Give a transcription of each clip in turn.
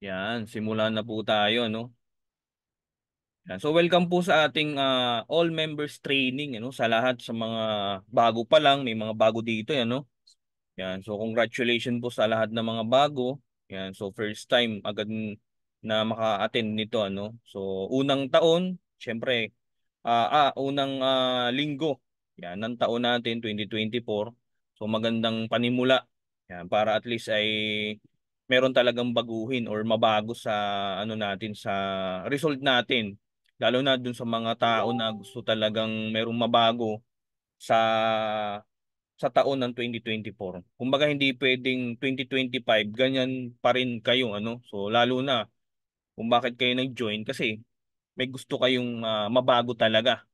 Yan, simulan na po tayo, no? Yan. So welcome po sa ating uh, all members training, ano, sa lahat sa mga bago pa lang, may mga bago dito, yan, no? Yan. So congratulations po sa lahat ng mga bago. Yan. So first time agad na maka-attend nito, ano? So unang taon, syempre, uh, ah, unang uh, linggo, yan, ng taon natin, 2024. So magandang panimula, yan, para at least ay meron talagang baguhin or mabago sa ano natin sa result natin lalo na dun sa mga tao na gusto talagang merong mabago sa sa taon ng 2024. Kumbaga hindi pwedeng 2025 ganyan pa rin kayo ano. So lalo na kung bakit kayo nag-join kasi may gusto kayong uh, mabago talaga.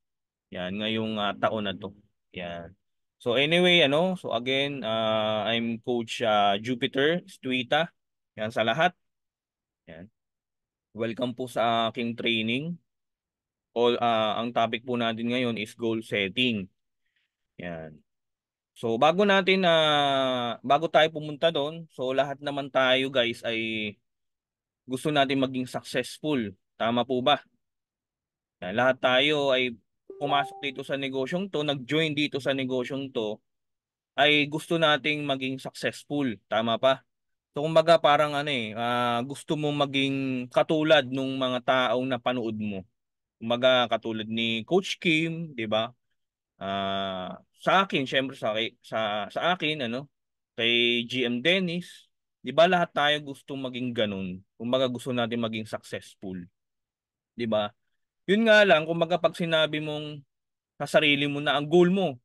Yan ngayong uh, taon na to. Yan. So anyway ano, so again uh, I'm coach uh, Jupiter Stuita yan sa lahat. Yan. Welcome po sa aking training. All uh, ang topic po natin ngayon is goal setting. Yan. So bago natin na uh, bago tayo pumunta doon, so lahat naman tayo guys ay gusto natin maging successful. Tama po ba? Yan, lahat tayo ay pumasok dito sa negosyong to, nag-join dito sa negosyong to, ay gusto nating maging successful. Tama pa? So kumbaga parang ano eh, uh, gusto mo maging katulad nung mga taong napanood mo. Kumbaga katulad ni Coach Kim, 'di ba? Uh, sa akin, syempre sa sa sa akin ano, kay GM Dennis, 'di ba lahat tayo gustong maging ganun. Kumbaga gusto natin maging successful. 'Di ba? Yun nga lang, kumbaga pag sinabi mong sa sarili mo na ang goal mo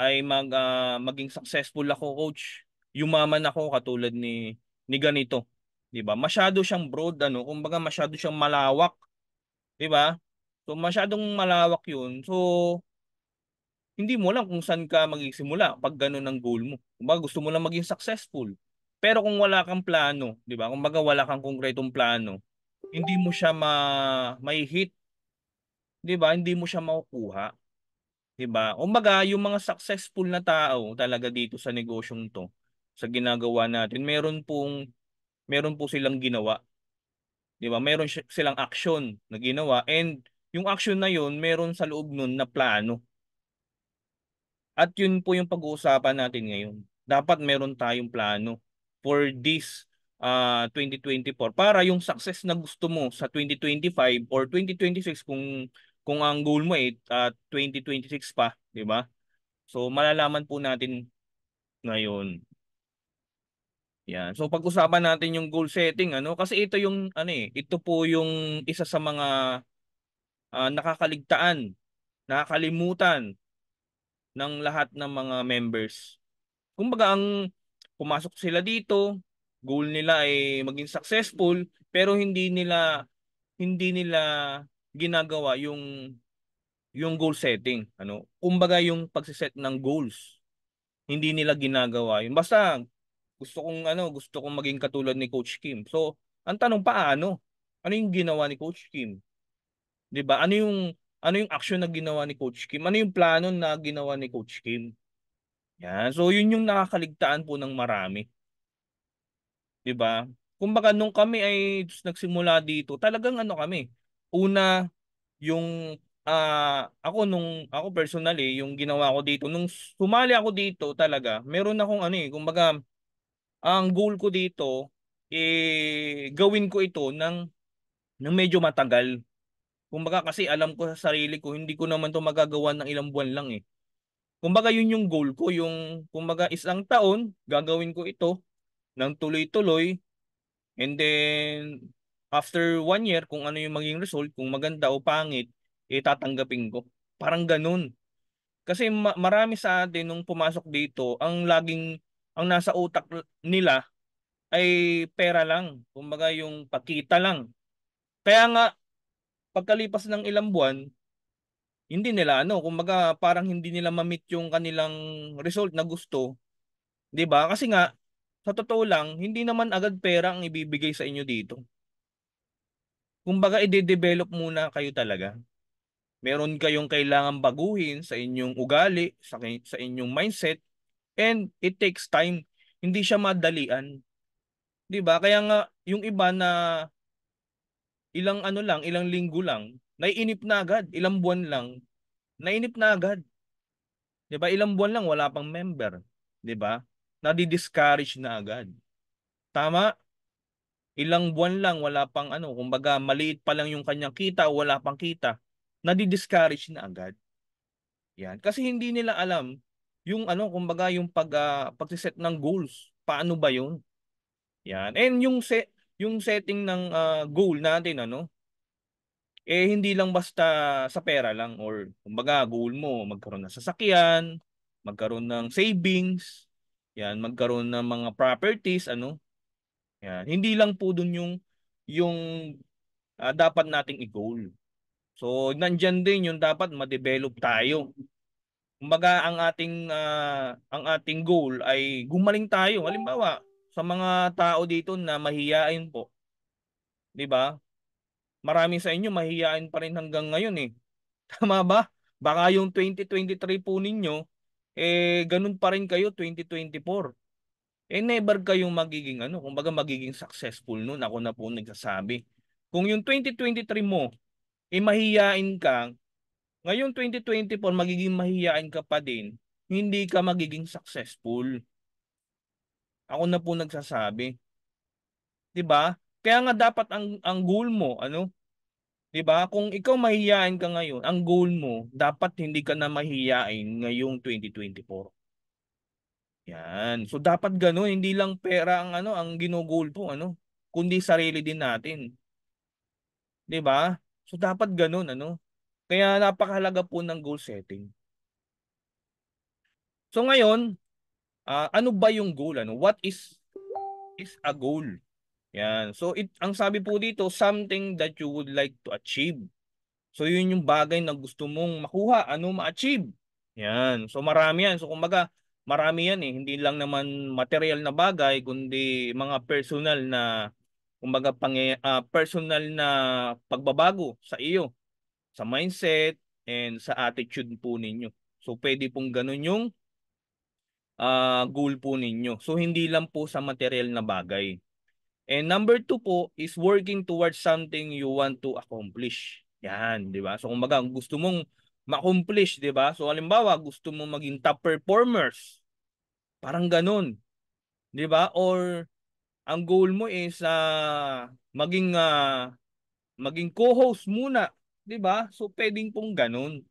ay mag uh, maging successful ako, coach yumaman ako katulad ni ni ganito, 'di ba? Masyado siyang broad ano, kumbaga masyado siyang malawak, 'di ba? So masyadong malawak 'yun. So hindi mo lang kung saan ka magsisimula pag ganun ang goal mo. Kumbaga gusto mo lang maging successful. Pero kung wala kang plano, 'di ba? Kumbaga wala kang konkretong plano, hindi mo siya ma may hit. 'Di ba? Hindi mo siya makukuha. 'Di ba? Kumbaga yung mga successful na tao talaga dito sa negosyong 'to, sa ginagawa natin, meron pong meron po silang ginawa. 'Di ba? Meron silang action na ginawa and yung action na 'yon, meron sa loob nun na plano. At yun po yung pag-uusapan natin ngayon. Dapat meron tayong plano for this uh, ah, 2024 para yung success na gusto mo sa 2025 or 2026 kung kung ang goal mo ay uh, ah, 2026 pa, 'di ba? So malalaman po natin ngayon. Yan. So pag-usapan natin yung goal setting ano kasi ito yung ano eh ito po yung isa sa mga uh, nakakaligtaan, nakakalimutan ng lahat ng mga members. Kumbaga ang pumasok sila dito, goal nila ay maging successful pero hindi nila hindi nila ginagawa yung yung goal setting ano kumbaga yung pagse-set ng goals hindi nila ginagawa yun basta gusto kong ano, gusto kong maging katulad ni Coach Kim. So, ang tanong paano? Ano yung ginawa ni Coach Kim? 'Di ba? Ano yung ano yung action na ginawa ni Coach Kim? Ano yung plano na ginawa ni Coach Kim? Yan. So, yun yung nakakaligtaan po ng marami. 'Di ba? Kumbaga nung kami ay nagsimula dito, talagang ano kami. Una yung uh, ako nung ako personally yung ginawa ko dito nung sumali ako dito talaga meron akong ano eh kumbaga ang goal ko dito, eh, gawin ko ito ng, ng medyo matagal. Kumbaga kasi alam ko sa sarili ko, hindi ko naman to magagawa ng ilang buwan lang eh. Kumbaga yun yung goal ko, yung kumbaga isang taon, gagawin ko ito ng tuloy-tuloy. And then, after one year, kung ano yung maging result, kung maganda o pangit, eh ko. Parang ganun. Kasi ma- marami sa atin nung pumasok dito, ang laging ang nasa utak nila ay pera lang. Kumbaga yung pakita lang. Kaya nga, pagkalipas ng ilang buwan, hindi nila ano, kumbaga parang hindi nila ma-meet yung kanilang result na gusto. 'Di ba? Kasi nga sa totoo lang, hindi naman agad pera ang ibibigay sa inyo dito. Kumbaga i develop muna kayo talaga. Meron kayong kailangan baguhin sa inyong ugali, sa, sa inyong mindset And it takes time. Hindi siya madalian. 'Di ba? Kaya nga yung iba na ilang ano lang, ilang linggo lang, naiinip na agad, ilang buwan lang, naiinip na agad. 'Di ba? Ilang buwan lang wala pang member, 'di ba? Nadi-discourage na agad. Tama? Ilang buwan lang wala pang ano, kumbaga maliit pa lang yung kanyang kita o wala pang kita, nadi-discourage na agad. Yan, kasi hindi nila alam yung ano, kumbaga yung pag uh, ah, pagse-set ng goals. Paano ba 'yun? Yan. And yung set yung setting ng uh, goal natin ano, eh hindi lang basta sa pera lang or kumbaga goal mo magkaroon ng sasakyan, magkaroon ng savings, yan, magkaroon ng mga properties ano. Yan, hindi lang po dun yung yung uh, dapat nating i-goal. So nandiyan din yung dapat ma-develop tayo Kumbaga ang ating uh, ang ating goal ay gumaling tayo. Halimbawa, sa mga tao dito na mahihiyain po. 'Di ba? Marami sa inyo mahihiyain pa rin hanggang ngayon eh. Tama ba? Baka yung 2023 po ninyo eh ganun pa rin kayo 2024. Eh never kayong magiging ano, kumbaga magiging successful noon ako na po nagsasabi. Kung yung 2023 mo eh mahihiyain ka ngayon 2024, magiging mahihiyain ka pa din. Hindi ka magiging successful. Ako na po nagsasabi. 'Di ba? Kaya nga dapat ang ang goal mo, ano? 'Di ba? Kung ikaw mahihiyain ka ngayon, ang goal mo dapat hindi ka na mahihiyain ngayong 2024. Yan. So dapat gano'n, hindi lang pera ang ano, ang ginugol po ano, kundi sarili din natin. 'Di ba? So dapat gano'n ano. Kaya napakahalaga po ng goal setting. So ngayon, uh, ano ba yung goal? Ano? What is is a goal? Yan. So it ang sabi po dito, something that you would like to achieve. So yun yung bagay na gusto mong makuha, ano ma-achieve. Yan. So marami yan. So kumbaga, marami yan eh. Hindi lang naman material na bagay, kundi mga personal na kumbaga pang, uh, ah, personal na pagbabago sa iyo sa mindset and sa attitude po ninyo. So pwede pong ganun yung uh, goal po ninyo. So hindi lang po sa material na bagay. And number two po is working towards something you want to accomplish. Yan, di ba? So kung maga, gusto mong ma-accomplish, di ba? So halimbawa, gusto mong maging top performers. Parang ganun. Di ba? Or ang goal mo is uh, maging uh, maging co-host muna 'Di ba? So pwedeng pong ganun.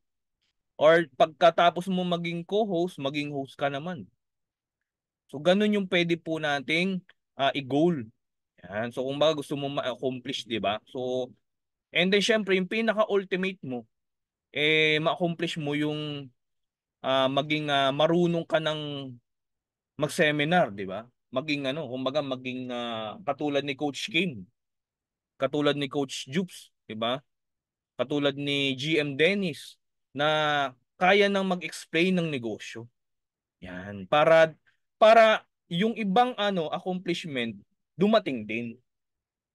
Or pagkatapos mo maging co-host, maging host ka naman. So ganun yung pwede po nating uh, i-goal. Yan. So kung gusto mo ma-accomplish, 'di ba? So and then syempre yung pinaka-ultimate mo eh ma-accomplish mo yung uh, maging uh, marunong ka ng mag-seminar, 'di ba? Maging ano, kumbaga maging uh, katulad ni Coach Kim. Katulad ni Coach Jupes, 'di ba? katulad ni GM Dennis na kaya nang mag-explain ng negosyo. Yan, para para yung ibang ano accomplishment dumating din.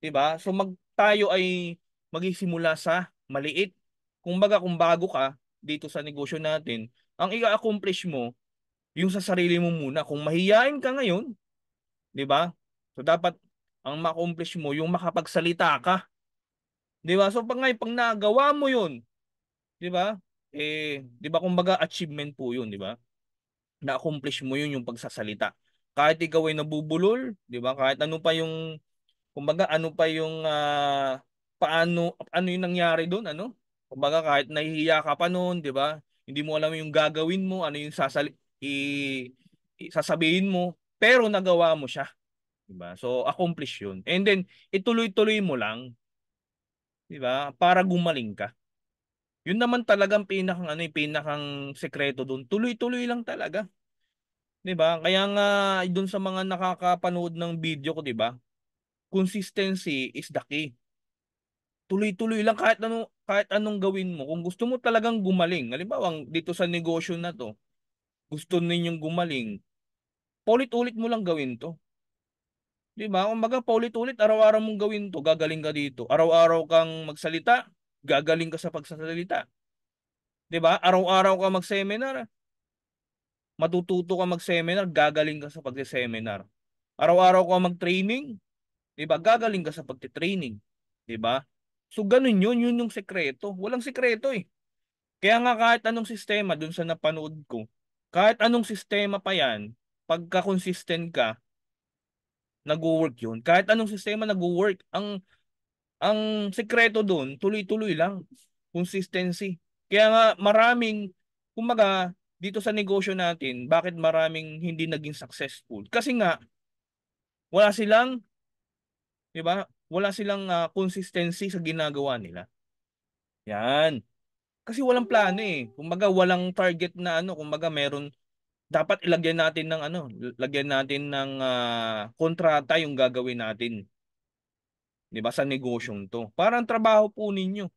'Di ba? So mag tayo ay magisimula sa maliit. Kung baga kung bago ka dito sa negosyo natin, ang i-accomplish mo yung sa sarili mo muna. Kung mahiyain ka ngayon, 'di ba? So dapat ang ma-accomplish mo yung makapagsalita ka 'Di ba? So pag ngayon pag nagawa mo 'yun, 'di ba? Eh, 'di ba kumbaga achievement po 'yun, 'di ba? Na-accomplish mo 'yun yung pagsasalita. Kahit ikaw ay nabubulol, 'di ba? Kahit ano pa yung kumbaga ano pa yung uh, paano ano yung nangyari doon, ano? Kumbaga kahit nahihiya ka pa noon, 'di ba? Hindi mo alam yung gagawin mo, ano yung sasali i, sasabihin mo, pero nagawa mo siya. 'Di ba? So accomplish 'yun. And then ituloy-tuloy mo lang, 'Di ba? Para gumaling ka. Yun naman talagang pinakang ano, eh, pinakang sekreto doon. Tuloy-tuloy lang talaga. 'Di ba? Kaya nga doon sa mga nakakapanood ng video ko, 'di ba? Consistency is the key. Tuloy-tuloy lang kahit anong kahit anong gawin mo. Kung gusto mo talagang gumaling, halimbawa dito sa negosyo na 'to, gusto ninyong gumaling, paulit-ulit mo lang gawin 'to. Di ba? Umaga paulit-ulit, araw-araw mong gawin to, gagaling ka dito. Araw-araw kang magsalita, gagaling ka sa pagsasalita. Di ba? Araw-araw ka mag-seminar, matututo ka mag-seminar, gagaling ka sa pagse-seminar. Araw-araw ka mag-training, 'di ba? Gagaling ka sa pagte-training, 'di ba? So ganun 'yun, 'yun yung sekreto. Walang sekreto eh. Kaya nga kahit anong sistema dun sa napanood ko, kahit anong sistema pa 'yan, pagka consistent ka, nagwo-work yun. Kahit anong sistema nagwo-work. Ang ang sekreto doon, tuloy-tuloy lang. Consistency. Kaya nga maraming kumaga dito sa negosyo natin, bakit maraming hindi naging successful? Kasi nga wala silang 'di ba? Wala silang uh, consistency sa ginagawa nila. Yan. Kasi walang plano eh. Kumbaga walang target na ano, kumbaga meron dapat ilagyan natin ng ano, lagyan natin ng uh, kontrata yung gagawin natin. 'Di ba sa negosyong 'to. Parang trabaho po ninyo.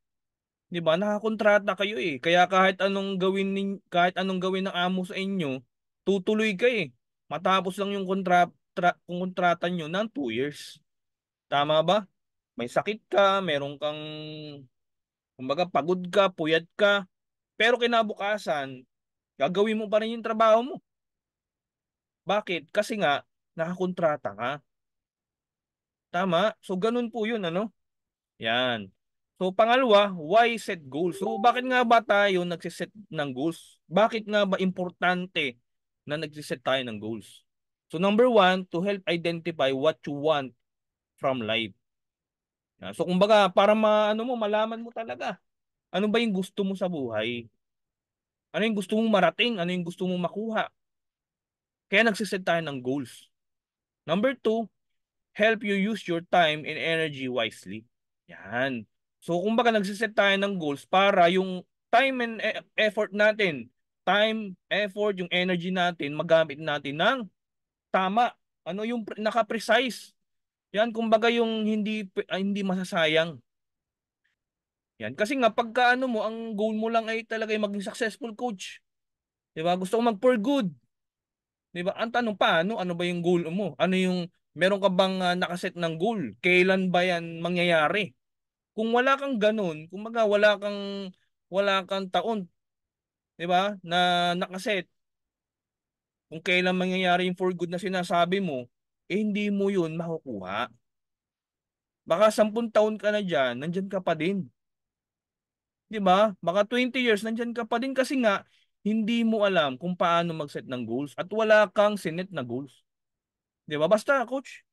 'Di ba? Nakakontrata kayo eh. Kaya kahit anong gawin nin, kahit anong gawin ng amo sa inyo, tutuloy kayo eh. Matapos lang yung kontra, tra, kontrata niyo ng 2 years. Tama ba? May sakit ka, meron kang kumbaga pagod ka, puyat ka, pero kinabukasan, Gagawin mo pa rin yung trabaho mo. Bakit? Kasi nga, nakakontrata ka. Tama? So, ganun po yun, ano? Yan. So, pangalawa, why set goals? So, bakit nga ba tayo nagsiset ng goals? Bakit nga ba importante na nagsiset tayo ng goals? So, number one, to help identify what you want from life. So, kumbaga, para ma, ano mo, malaman mo talaga, ano ba yung gusto mo sa buhay? Ano yung gusto mong marating? Ano yung gusto mong makuha? Kaya nagsiset tayo ng goals. Number two, help you use your time and energy wisely. Yan. So kumbaga nagsiset tayo ng goals para yung time and e-, effort natin, time, effort, yung energy natin, magamit natin ng tama. Ano yung naka-precise. Yan, kumbaga yung hindi, ah, hindi masasayang. Yan. Kasi nga, pagka ano mo, ang goal mo lang ay talaga maging successful coach. Di ba? Gusto ko mag for good. Di ba? Ang tanong paano? ano, ba yung goal mo? Ano yung, meron ka bang uh, nakaset ng goal? Kailan ba yan mangyayari? Kung wala kang ganun, kung maga wala kang, wala kang taon, di ba, na nakaset, kung kailan mangyayari yung for good na sinasabi mo, eh hindi mo yun makukuha. Baka sampun taon ka na dyan, nandyan ka pa din. 'Di ba? Mga 20 years nandiyan ka pa din kasi nga hindi mo alam kung paano mag-set ng goals at wala kang sinet na goals. 'Di ba? Basta coach,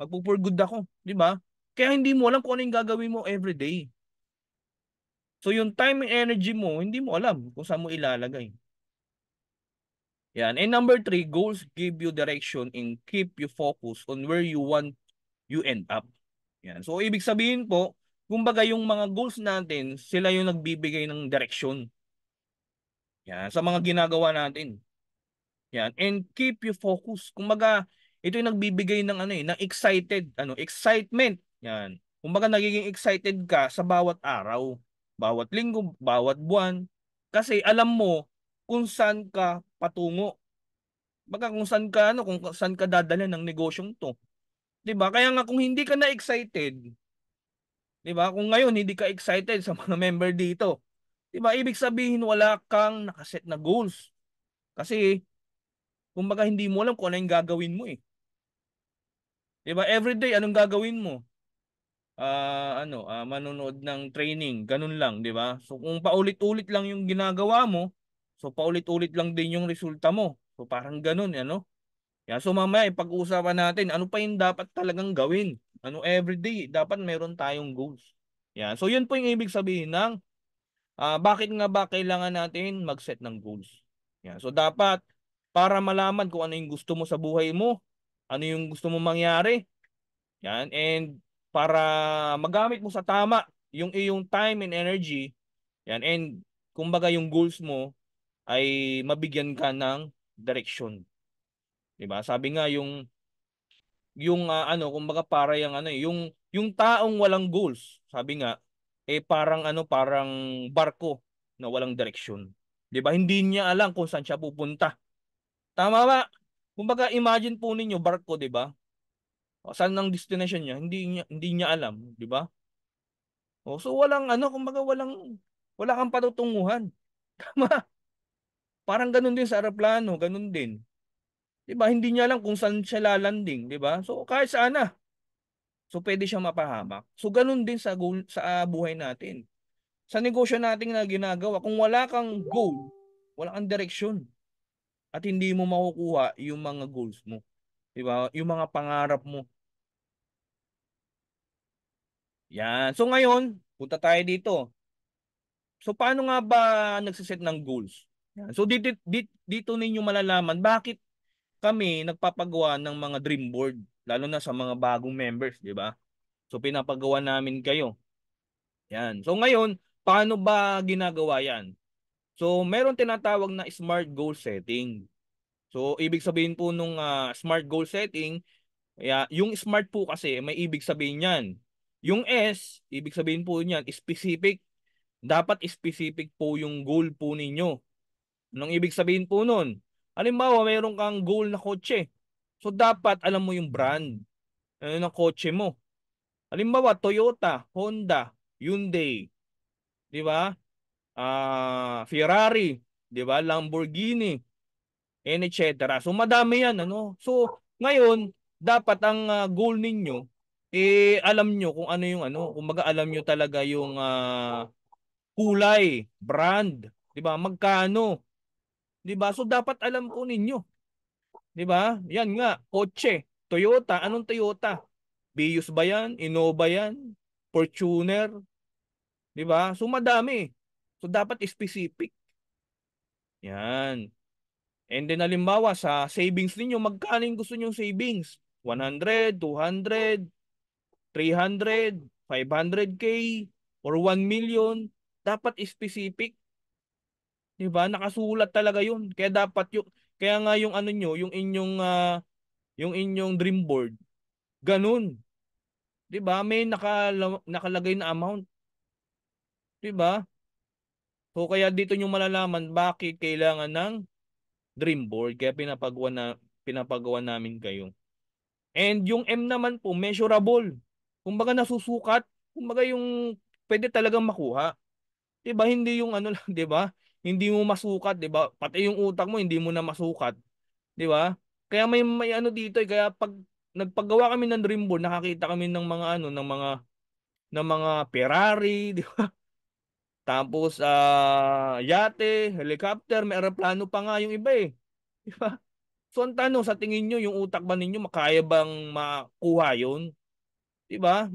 magpo-for good ako, 'di ba? Kaya hindi mo alam kung ano yung gagawin mo every day. So yung time and energy mo, hindi mo alam kung saan mo ilalagay. Yan. And number three, goals give you direction and keep you focused on where you want you end up. Yan. So ibig sabihin po, Kumbaga yung mga goals natin, sila yung nagbibigay ng direksyon. Yan, sa mga ginagawa natin. Yan, and keep you focused. Kumbaga, ito yung nagbibigay ng ano eh, ng excited, ano, excitement. Yan. Kumbaga nagiging excited ka sa bawat araw, bawat linggo, bawat buwan kasi alam mo kung saan ka patungo. Baka kung saan ka ano, kung saan ka dadalhin ng negosyong 'to. 'Di ba? Kaya nga kung hindi ka na excited, 'Di ba? Kung ngayon hindi ka excited sa mga member dito, 'di ba? Ibig sabihin wala kang nakaset na goals. Kasi kumbaga hindi mo alam kung ano yung gagawin mo eh. 'Di ba? Every day anong gagawin mo? Uh, ano, uh, manonood ng training, ganun lang, 'di ba? So kung paulit-ulit lang yung ginagawa mo, so paulit-ulit lang din yung resulta mo. So parang ganun, ano? Yan, yeah, so mamaya ipag uusapan natin ano pa yung dapat talagang gawin ano everyday dapat meron tayong goals. Yan. So yun po yung ibig sabihin ng uh, bakit nga ba kailangan natin mag-set ng goals. Yan. So dapat para malaman kung ano yung gusto mo sa buhay mo, ano yung gusto mo mangyari. Yan. And para magamit mo sa tama yung iyong time and energy. Yan. And kumbaga yung goals mo ay mabigyan ka ng direction. 'Di ba? Sabi nga yung yung uh, ano kumbaga para yang ano eh, yung yung taong walang goals sabi nga eh parang ano parang barko na walang direksyon 'di ba hindi niya alam kung saan siya pupunta tama ba kumbaga imagine po ninyo barko 'di ba saan ang destination niya hindi niya hindi niya alam 'di ba o, so walang ano kumbaga walang wala kang patutunguhan tama parang ganun din sa aeroplano ganun din 'Di ba? Hindi niya lang kung saan siya lalanding, 'di ba? So kahit saan na. So pwede siyang mapahamak. So ganun din sa goal, sa buhay natin. Sa negosyo nating na ginagawa, kung wala kang goal, wala kang direksyon. At hindi mo makukuha yung mga goals mo. 'Di ba? Yung mga pangarap mo. Yan. So ngayon, punta tayo dito. So paano nga ba nagsiset ng goals? Yan. So dito, dito, dito ninyo malalaman bakit kami nagpapagawa ng mga dream board lalo na sa mga bagong members, di ba? So pinapagawa namin kayo. Yan. So ngayon, paano ba ginagawa 'yan? So meron tinatawag na smart goal setting. So ibig sabihin po nung uh, smart goal setting, yeah, yung smart po kasi may ibig sabihin 'yan. Yung S, ibig sabihin po niyan specific. Dapat specific po yung goal po ninyo. Anong ibig sabihin po nun? Halimbawa, mayroon kang goal na kotse. So dapat alam mo yung brand. Ano ng kotse mo? Halimbawa, Toyota, Honda, Hyundai, 'di ba? Ah, uh, Ferrari, 'di ba? Lamborghini, and etc. So madami 'yan, ano? So ngayon, dapat ang uh, goal ninyo eh alam nyo kung ano yung ano, kung maga alam nyo talaga yung uh, kulay, brand, 'di ba? Magkano? 'Di ba? So dapat alam po ninyo. 'Di ba? Yan nga, kotse, Toyota, anong Toyota? Vios ba 'yan? Innova 'yan? Fortuner? 'Di ba? So madami. So dapat specific. Yan. And then halimbawa sa savings ninyo, magkano gusto niyo savings? 100, 200, 300, 500k or 1 million, dapat specific 'Di ba? Nakasulat talaga 'yun. Kaya dapat yung kaya nga yung ano nyo, yung inyong uh, yung inyong dream board, ganun. 'Di ba? May naka, nakalagay na amount. 'Di ba? So kaya dito nyo malalaman bakit kailangan ng dream board kaya pinapagawa na pinapagawa namin kayo. And yung M naman po, measurable. Kumbaga nasusukat, kumbaga yung pwede talagang makuha. 'Di ba? Hindi yung ano lang, 'di ba? hindi mo masukat, 'di ba? Pati yung utak mo hindi mo na masukat, 'di ba? Kaya may may ano dito, eh, kaya pag nagpagawa kami ng dream board, nakakita kami ng mga ano, ng mga ng mga Ferrari, 'di ba? Tapos uh, yate, helicopter, may eroplano pa nga yung iba eh. 'Di ba? So ang tanong sa tingin niyo, yung utak ba ninyo makaya bang makuha 'yon? 'Di ba?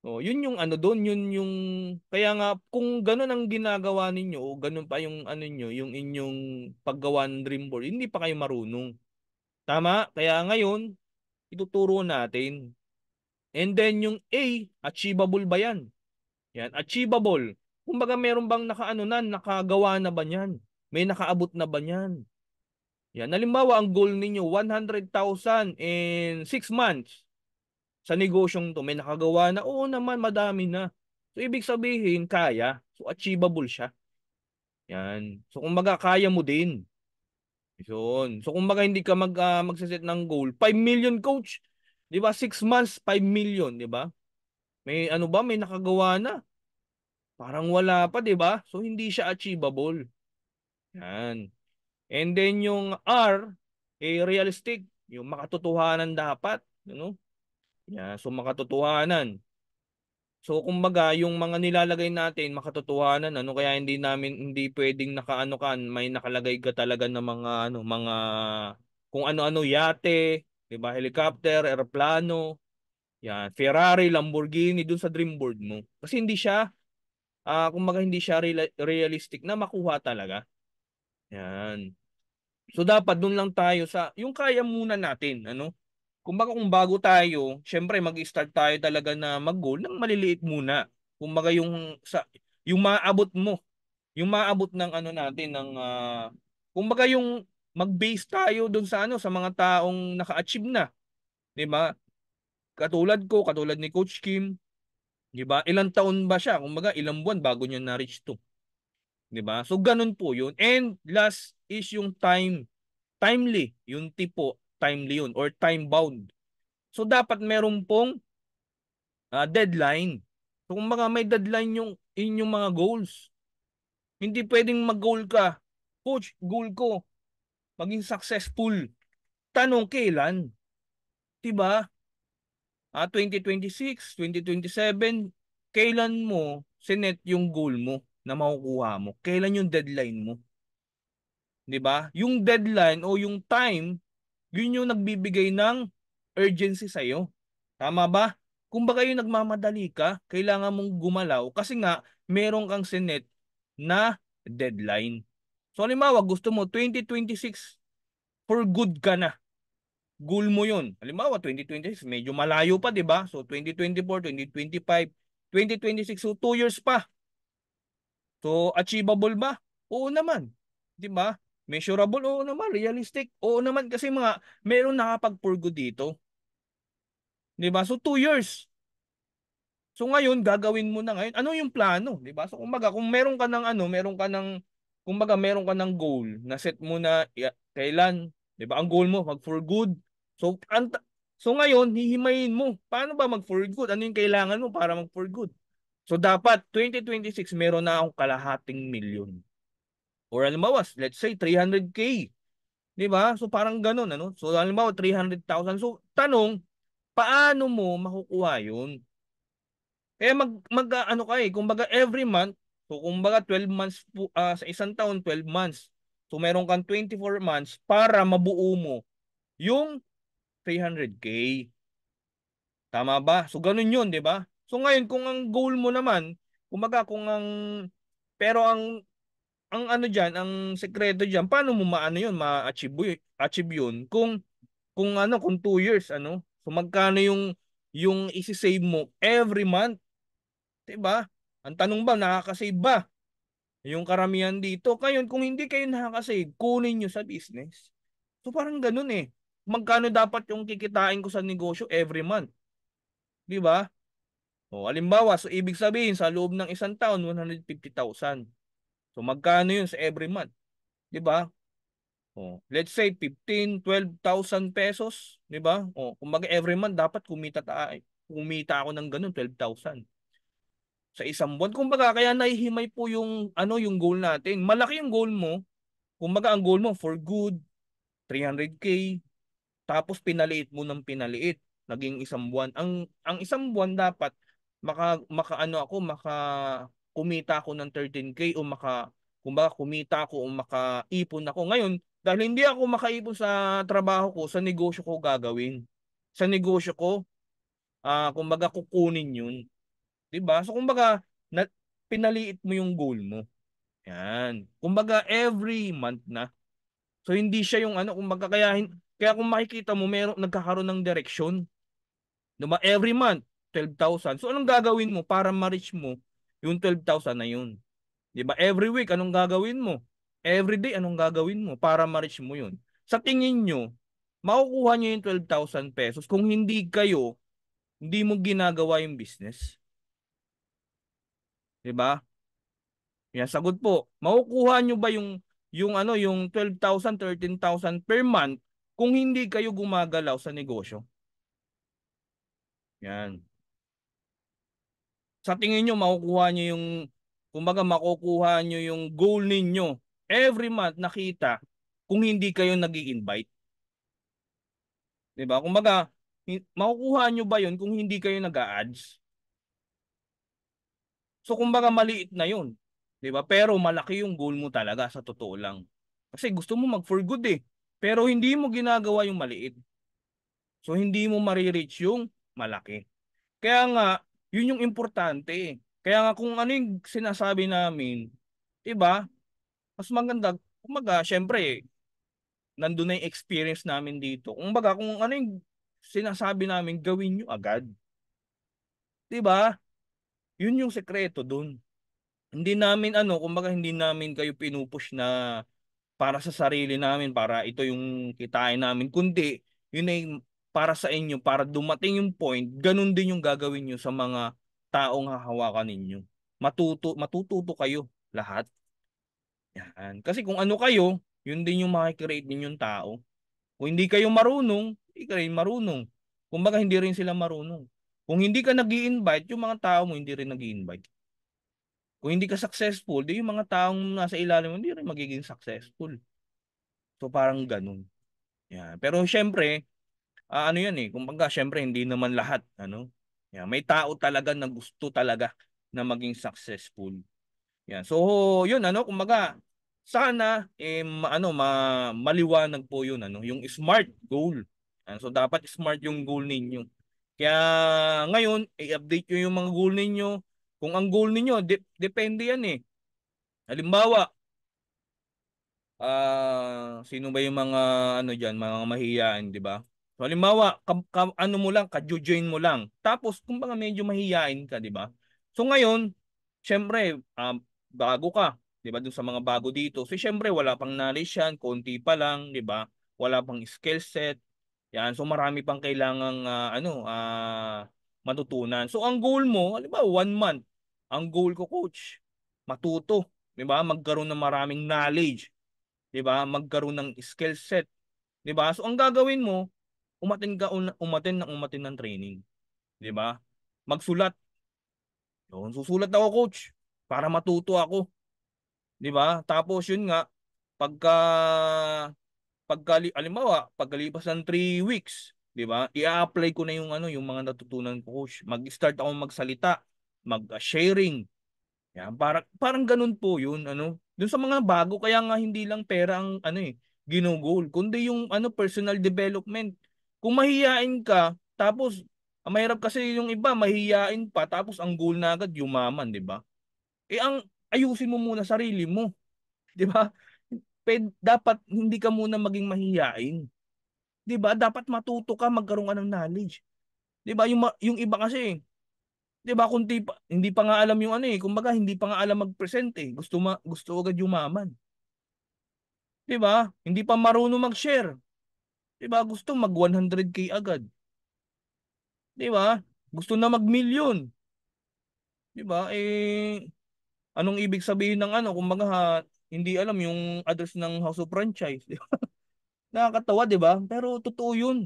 Oh, yun yung ano doon, yun yung kaya nga kung ganun ang ginagawa ninyo o ganun pa yung ano niyo, yung inyong paggawa ng dream board, hindi pa kayo marunong. Tama? Kaya ngayon ituturo natin. And then yung A, achievable ba 'yan? Yan, achievable. Kung Kumbaga meron bang nakaano na, nakagawa na ba niyan? May nakaabot na ba niyan? Yan, halimbawa ang goal ninyo 100,000 in 6 months sa negosyong to may nakagawa na, oo naman, madami na. So, ibig sabihin, kaya. So, achievable siya. Yan. So, kumbaga, kaya mo din. Yun. So, kung kumbaga, hindi ka mag, uh, ah, magse-set ng goal. 5 million, coach. Di ba? 6 months, 5 million. Di ba? May ano ba? May nakagawa na. Parang wala pa, di ba? So, hindi siya achievable. Yan. And then, yung R, eh, realistic. Yung makatotohanan dapat. Ano? You know? Yeah, so makatotohanan. So kumbaga yung mga nilalagay natin makatotohanan ano kaya hindi namin hindi pwedeng nakaano kan may nakalagay ka talaga ng mga ano mga kung ano-ano yate, 'di ba? Helicopter, eroplano, yan, Ferrari, Lamborghini dun sa dream board mo. Kasi hindi siya uh, kumbaga hindi siya real- realistic na makuha talaga. Yan. So dapat doon lang tayo sa yung kaya muna natin, ano? kumbaga kung bago tayo, syempre mag-start tayo talaga na mag-goal ng maliliit muna. Kumbaga yung sa yung maabot mo, yung maabot ng ano natin ng uh, kumbaga yung mag-base tayo doon sa ano sa mga taong naka-achieve na. 'Di ba? Katulad ko, katulad ni Coach Kim, 'di ba? Ilang taon ba siya? Kumbaga ilang buwan bago niya na-reach to. 'Di ba? So ganun po 'yun. And last is yung time timely, yung tipo timely yun or time bound. So dapat meron pong uh, deadline. So kung mga may deadline yung inyong mga goals. Hindi pwedeng mag-goal ka. Coach, goal ko. Maging successful. Tanong kailan? 'Di ba? Ah, 2026, 2027, kailan mo sinet yung goal mo na makukuha mo? Kailan yung deadline mo? 'Di ba? Yung deadline o yung time yun yung nagbibigay ng urgency sa iyo. Tama ba? Kung baka yung nagmamadali ka, kailangan mong gumalaw kasi nga meron kang sinet na deadline. So halimbawa gusto mo 2026 for good ka na. Goal mo yun. Halimbawa 2026 medyo malayo pa 'di ba? So 2024, 2025, 2026 so 2 years pa. So achievable ba? Oo naman. 'Di ba? Measurable? Oo naman. Realistic? Oo naman. Kasi mga, meron nakapagpurgo dito. Di ba? So, two years. So, ngayon, gagawin mo na ngayon. Ano yung plano? Di ba? So, kumbaga, kung meron ka ng ano, meron ka ng, kumbaga, meron ka ng goal na set mo na yeah, kailan. Di ba? Ang goal mo, mag for good. So, ant so ngayon, hihimayin mo. Paano ba mag for good? Ano yung kailangan mo para mag for good? So, dapat 2026, meron na akong kalahating milyon. Or halimbawa, let's say 300k. 'Di ba? So parang ganun ano. So halimbawa 300,000. So tanong, paano mo makukuha 'yun? Kaya mag, mag ah, ano ka eh, kumbaga every month, so kumbaga 12 months po, uh, sa isang taon 12 months. So meron kang 24 months para mabuo mo yung 300k. Tama ba? So ganun 'yun, 'di ba? So ngayon kung ang goal mo naman, kumbaga kung ang pero ang ang ano diyan, ang sekreto diyan, paano mo maano 'yun, ma-achieve achieve 'yun kung kung ano, kung 2 years ano? So magkano yung yung i save mo every month? 'Di ba? Ang tanong ba nakaka-save ba? Yung karamihan dito, kayo kung hindi kayo nakaka-save, kunin niyo sa business. So parang ganoon eh. Magkano dapat yung kikitain ko sa negosyo every month? 'Di ba? O, halimbawa, so ibig sabihin sa loob ng isang taon 150,000. So magkano yun sa every month? 'Di ba? Oh, let's say 15, 12,000 pesos, 'di ba? Oh, kumbaga every month dapat kumita ta kumita ako ng ganun 12,000 sa isang buwan. Kumbaga kaya nahihimay po yung ano yung goal natin. Malaki yung goal mo. Kumbaga ang goal mo for good 300k tapos pinaliit mo ng pinaliit naging isang buwan. Ang ang isang buwan dapat maka makaano ako maka kumita ako ng 13k o maka kumbaga kumita ako o makaipon ako. Ngayon, dahil hindi ako makaipon sa trabaho ko, sa negosyo ko gagawin. Sa negosyo ko, uh, kumbaga kukunin yun. 'Di ba? So kumbaga, na, pinaliit mo yung goal mo. Yan. Kumbaga every month na. So hindi siya yung ano, kumbaga kaya kaya kung makikita mo meron nagkakaroon ng direction. 'Di ba? Every month 12,000. So anong gagawin mo para ma-reach mo yung 12,000 na yun. 'Di ba? Every week anong gagawin mo? Every day anong gagawin mo para ma-reach mo 'yun? Sa tingin nyo, makukuha nyo yung 12,000 pesos kung hindi kayo hindi mo ginagawa yung business. 'Di ba? Yan sagot po. Makukuha nyo ba yung yung ano yung 12,000 13,000 per month kung hindi kayo gumagalaw sa negosyo? Yan sa tingin nyo makukuha nyo yung, kumbaga makukuha nyo yung goal ninyo every month nakita kung hindi kayo nag invite Diba? Kumbaga, makukuha nyo ba yun kung hindi kayo nag ads So kumbaga maliit na yun. Diba? Pero malaki yung goal mo talaga sa totoo lang. Kasi gusto mo mag for good eh. Pero hindi mo ginagawa yung maliit. So hindi mo marireach yung malaki. Kaya nga, yun yung importante. Kaya nga kung ano yung sinasabi namin, 'di ba? Mas maganda, kumaga, syempre, nandun na yung experience namin dito. Kumbaga, kung ano yung sinasabi namin, gawin nyo agad. 'Di ba? Yun yung sekreto dun. Hindi namin ano, kumbaga hindi namin kayo pinupush na para sa sarili namin, para ito yung kitain namin, kundi yun ay para sa inyo, para dumating yung point, ganun din yung gagawin nyo sa mga taong hahawakan ninyo. Matuto, matututo kayo lahat. Yan. Kasi kung ano kayo, yun din yung makikreate din yung tao. Kung hindi kayo marunong, ikaw rin marunong. Kung baga hindi rin sila marunong. Kung hindi ka nag invite yung mga tao mo hindi rin nag invite Kung hindi ka successful, di yung mga taong nasa ilalim mo hindi rin magiging successful. So parang ganun. Yan. Pero syempre, uh, ano yan eh, kumbaga syempre hindi naman lahat, ano. Yeah, may tao talaga na gusto talaga na maging successful. Yan. So, yun ano, kumbaga sana eh ma, ano ma, maliwanag po yun ano, yung smart goal. Ah, so dapat smart yung goal ninyo. Kaya ngayon, i-update nyo yung mga goal ninyo. Kung ang goal ninyo, de- depende yan eh. Halimbawa, ah uh, sino ba yung mga ano diyan, mga mahihiyain, 'di ba? So, halimbawa, ka, ka, ano mo lang, ka-join mo lang. Tapos, kumbaga medyo mahihiyain ka, di ba? So, ngayon, syempre, um, bago ka, di ba, dun sa mga bago dito. So, syempre, wala pang knowledge yan, konti pa lang, di ba? Wala pang skill set. Yan, so marami pang kailangang, uh, ano, uh, matutunan. So, ang goal mo, halimbawa, one month. Ang goal ko, coach, matuto. Di ba? Magkaroon ng maraming knowledge. Di ba? Magkaroon ng skill set. Di ba? So, ang gagawin mo, umatin ka umatin ng umatin ng training. 'Di ba? Magsulat. Yun, susulat ako, coach, para matuto ako. 'Di ba? Tapos 'yun nga, pagka pagka alimbawa, pagkalipas ng 3 weeks, 'di ba? I-apply ko na yung ano, yung mga natutunan ko, coach. Mag-start ako magsalita, mag-sharing. Yan, parang parang ganun po 'yun, ano. Doon sa mga bago kaya nga hindi lang pera ang ano eh, ginugol, kundi yung ano personal development. Kung mahihiyain ka, tapos ang mahirap kasi yung iba mahihiyain pa tapos ang goal na agad yumaman, 'di ba? Eh ang ayusin mo muna sarili mo. 'Di ba? dapat hindi ka muna maging mahihiyain. 'Di ba? Dapat matuto ka magkaroon ka ng knowledge. 'Di ba? Yung yung iba kasi 'di ba kunti pa, hindi pa nga alam yung ano eh, Kung kumbaga hindi pa nga alam mag-present eh. Gusto ma, gusto agad yumaman. 'Di ba? Hindi pa marunong mag-share. 'Di ba? Gusto mag 100k agad. 'Di ba? Gusto na mag-million. 'Di ba? Eh anong ibig sabihin ng ano kung mga hindi alam yung address ng House of Franchise, 'di ba? Nakakatawa, 'di ba? Pero totoo 'yun.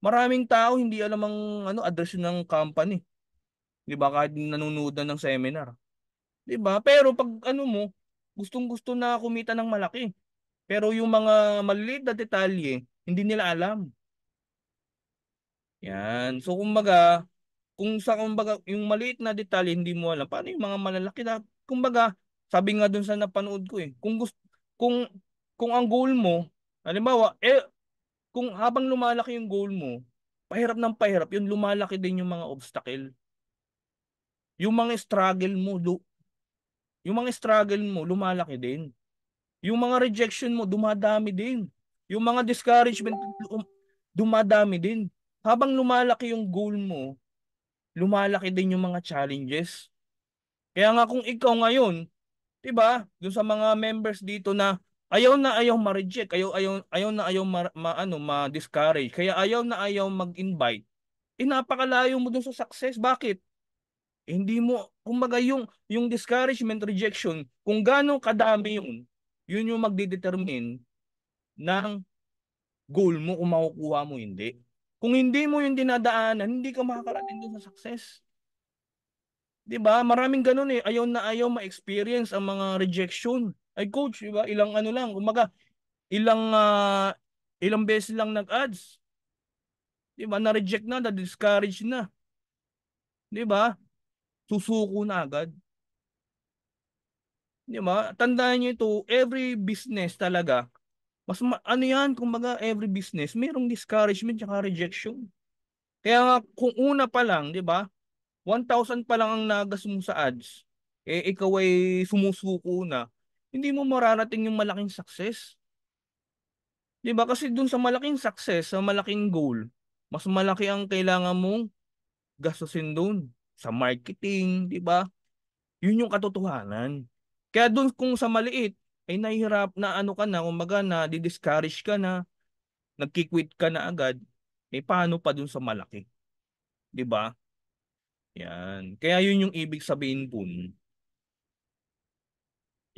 Maraming tao hindi alam ang ano address ng company. 'Di ba? Kahit nanonood na ng seminar. 'Di ba? Pero pag ano mo, gustong-gusto na kumita ng malaki. Pero yung mga maliliit na detalye, hindi nila alam. Yan. So kumbaga, kung sa kumbaga yung maliit na detalye hindi mo alam, paano yung mga malalaki na kumbaga, sabi nga dun sa napanood ko eh, kung gusto kung kung ang goal mo, halimbawa, eh kung habang lumalaki yung goal mo, pahirap ng pahirap, yun lumalaki din yung mga obstacle. Yung mga struggle mo, lu- yung mga struggle mo lumalaki din. Yung mga rejection mo dumadami din. Yung mga discouragement, dumadami din. Habang lumalaki yung goal mo, lumalaki din yung mga challenges. Kaya nga kung ikaw ngayon, 'di ba, yung sa mga members dito na ayaw na ayaw ma-reject, ayaw ayaw ayaw na ayaw ma, ma ano, ma-discourage, kaya ayaw na ayaw mag-invite. Inapakalayo eh, mo dun sa success. Bakit? Eh, hindi mo kumbaga yung yung discouragement, rejection, kung gaano kadami yun, yun yung magdedetermine ng goal mo kung makukuha mo hindi. Kung hindi mo yung dinadaanan, hindi ka makakarating doon sa success. 'Di ba? Maraming ganoon eh. Ayaw na ayaw ma-experience ang mga rejection. Ay coach, 'di ba? Ilang ano lang, kumaga ilang uh, ilang beses lang nag-ads. 'Di ba? Na-reject na, na-discourage na. 'Di ba? Susuko na agad. 'Di ba? Tandaan niyo ito, every business talaga mas ma- ano yan, kumbaga every business, mayroong discouragement at rejection. Kaya nga kung una pa lang, 'di ba? 1,000 pa lang ang nagas mo sa ads, eh ikaw ay sumusuko na. Hindi mo mararating yung malaking success. 'Di ba? Kasi dun sa malaking success, sa malaking goal, mas malaki ang kailangan mong gastusin doon sa marketing, 'di ba? Yun yung katotohanan. Kaya doon kung sa maliit, ay nahihirap na ano ka na, umaga na, didiscourage ka na, nagkikwit ka na agad, eh paano pa dun sa malaki? 'Di ba? Yan. Kaya yun yung ibig sabihin po.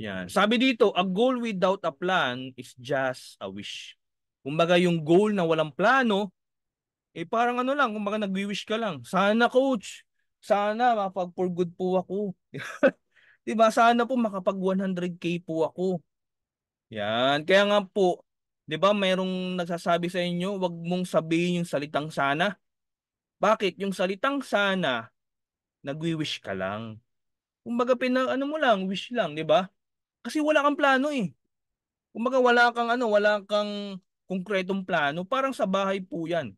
Yan. Sabi dito, a goal without a plan is just a wish. Kumbaga yung goal na walang plano, eh parang ano lang, kumbaga nagwi-wish ka lang. Sana coach, sana mapag-for good po ako. 'Di ba? Sana po makapag 100k po ako. Yan. Kaya nga po, 'di ba, mayroong nagsasabi sa inyo, 'wag mong sabihin yung salitang sana. Bakit? Yung salitang sana, nagwi-wish ka lang. Kumbaga pina ano mo lang, wish lang, 'di ba? Kasi wala kang plano eh. Kumbaga wala kang ano, wala kang konkretong plano, parang sa bahay po 'yan.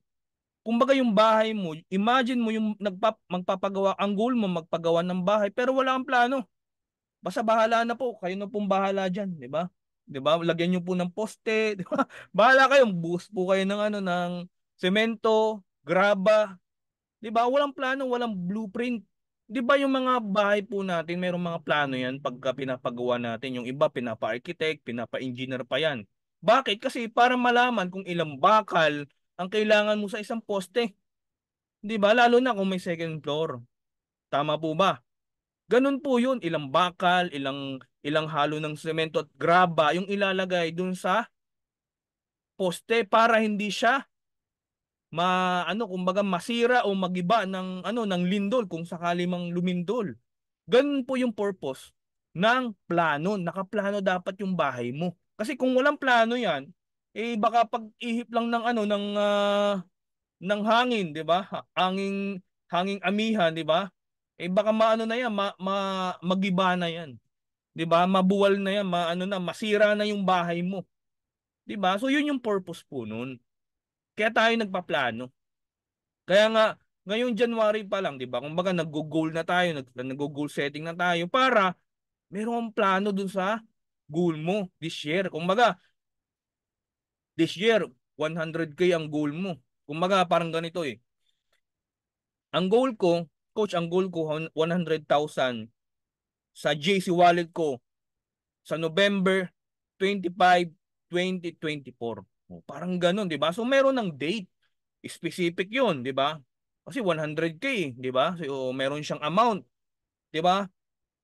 Kumbaga yung bahay mo, imagine mo yung nagpap magpapagawa ang goal mo magpagawa ng bahay pero wala kang plano. Basta bahala na po, kayo na pong bahala diyan, 'di ba? 'Di ba? Lagyan niyo po ng poste, 'di ba? Bahala kayo, buhos po kayo ng ano ng semento, graba. 'Di ba? Walang plano, walang blueprint. 'Di ba yung mga bahay po natin, mayroong mga plano 'yan pagka pinapagawa natin. Yung iba pinapa-architect, pinapa-engineer pa 'yan. Bakit? Kasi para malaman kung ilang bakal ang kailangan mo sa isang poste. 'Di ba? Lalo na kung may second floor. Tama po ba? Ganun po yun, ilang bakal, ilang, ilang halo ng semento at graba yung ilalagay dun sa poste para hindi siya ma ano kumbaga masira o magiba ng ano ng lindol kung sakali mang lumindol. Ganun po yung purpose ng plano. Nakaplano dapat yung bahay mo. Kasi kung walang plano 'yan, eh baka pag ihip lang ng ano ng uh, ng hangin, 'di ba? Hanging hanging amihan, 'di ba? Eh baka maano na yan, ma, ma, magiba na yan. 'Di ba? Mabuwal na yan, maano na, masira na yung bahay mo. 'Di ba? So 'yun yung purpose po noon. Kaya tayo nagpaplano. Kaya nga ngayong January pa lang, 'di ba? Kumbaga naggo-goal na tayo, nag naggo-goal setting na tayo para merong plano dun sa goal mo this year. Kumbaga this year 100k ang goal mo. Kumbaga parang ganito eh. Ang goal ko Coach, ang goal ko 100,000 sa JC wallet ko sa November 25, 2024. Oh. parang ganun, di ba? So meron ng date. Specific yun, di ba? Kasi 100k, eh, di ba? So meron siyang amount, di ba?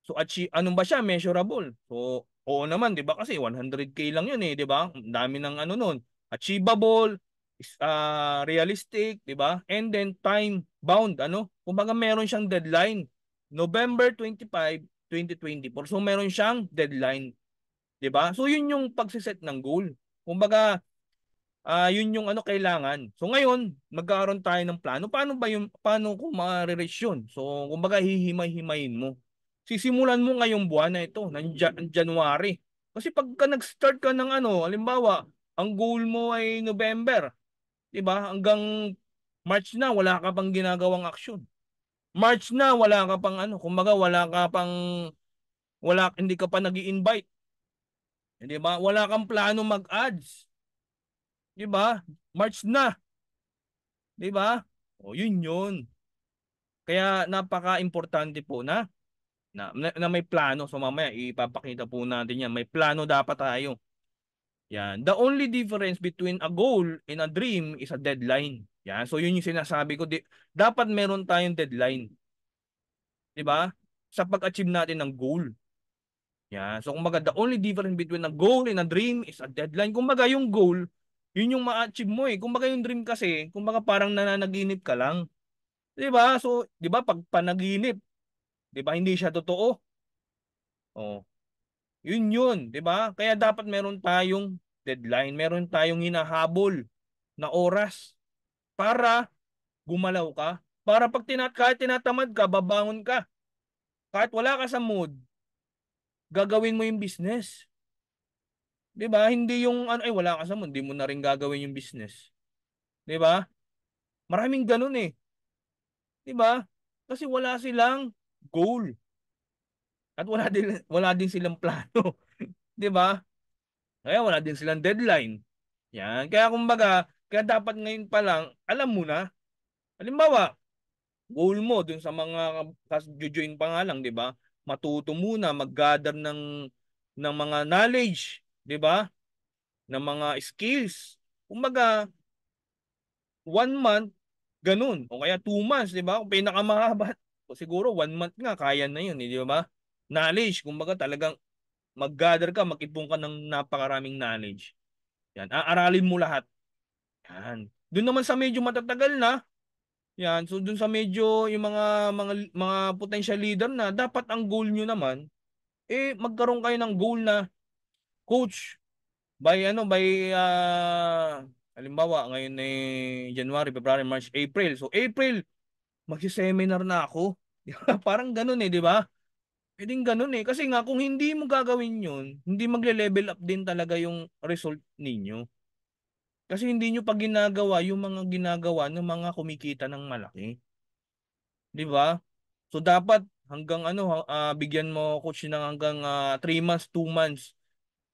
So achieve, anong ba siya? Measurable. So oo naman, di ba? Kasi 100k lang yun eh, di ba? dami ng ano nun. Achievable, is, uh, realistic, di ba? And then time bound, ano? Kumbaga meron siyang deadline. November 25, 2024. So meron siyang deadline. 'Di ba? So yun yung pagsiset ng goal. Kumbaga uh, yun yung ano kailangan. So ngayon, magkaroon tayo ng plano. Paano ba yung paano ko ma-reach yun? So kumbaga hihimay-himayin mo. Sisimulan mo ngayong buwan na ito, ng Jan- January. Kasi pagka nag-start ka ng ano, halimbawa, ang goal mo ay November. 'Di ba? Hanggang March na wala ka pang ginagawang action. March na wala ka pang ano, kumbaga wala ka pang wala hindi ka pa nag-invite. Hindi ba? Wala kang plano mag-ads. 'Di ba? March na. 'Di ba? O yun 'yun. Kaya napaka-importante po na, na na may plano. So mamaya ipapakita po natin 'yan. May plano dapat tayo. Yan. The only difference between a goal and a dream is a deadline. Yan. So yun yung sinasabi ko. Di, dapat meron tayong deadline. 'Di ba? Sa pag-achieve natin ng goal. Yeah, So kumbaga the only difference between a goal and a dream is a deadline. Kumbaga yung goal, yun yung ma-achieve mo eh. Kumbaga yung dream kasi, kumbaga parang nananaginip ka lang. 'Di ba? So 'di ba pag panaginip, 'di ba hindi siya totoo. Oh. Yun yun, 'di ba? Kaya dapat meron tayong deadline, meron tayong hinahabol na oras para gumalaw ka. Para pag tinat kahit tinatamad ka, babangon ka. Kahit wala ka sa mood, gagawin mo yung business. 'Di ba? Hindi yung ano ay wala ka sa mood, hindi mo na rin gagawin yung business. 'Di ba? Maraming ganun eh. 'Di ba? Kasi wala silang goal. At wala din wala din silang plano. 'Di ba? Kaya wala din silang deadline. Yan. Kaya kumbaga, kaya dapat ngayon pa lang, alam mo na. Halimbawa, goal mo dun sa mga join pa nga lang, di ba? Matuto muna, mag-gather ng, ng mga knowledge, di ba? Ng mga skills. Kumbaga, one month, ganun. O kaya two months, di ba? Kung pinakamahaba, siguro one month nga, kaya na yun, eh, di ba? Knowledge, kumbaga talagang mag-gather ka, makipong ka ng napakaraming knowledge. Yan, aaralin mo lahat. Yan. Doon naman sa medyo matatagal na, yan, so doon sa medyo yung mga mga mga potential leader na dapat ang goal niyo naman eh magkaroon kayo ng goal na coach by ano by uh, halimbawa ngayon ay eh, January, February, March, April. So April magsi-seminar na ako. Parang ganoon eh, di ba? Pwedeng ganoon eh kasi nga kung hindi mo gagawin 'yun, hindi magle-level up din talaga yung result ninyo. Kasi hindi nyo pa ginagawa yung mga ginagawa ng mga kumikita ng malaki. 'Di ba? So dapat hanggang ano uh, bigyan mo coach ng hanggang uh, ah, 3 months, 2 months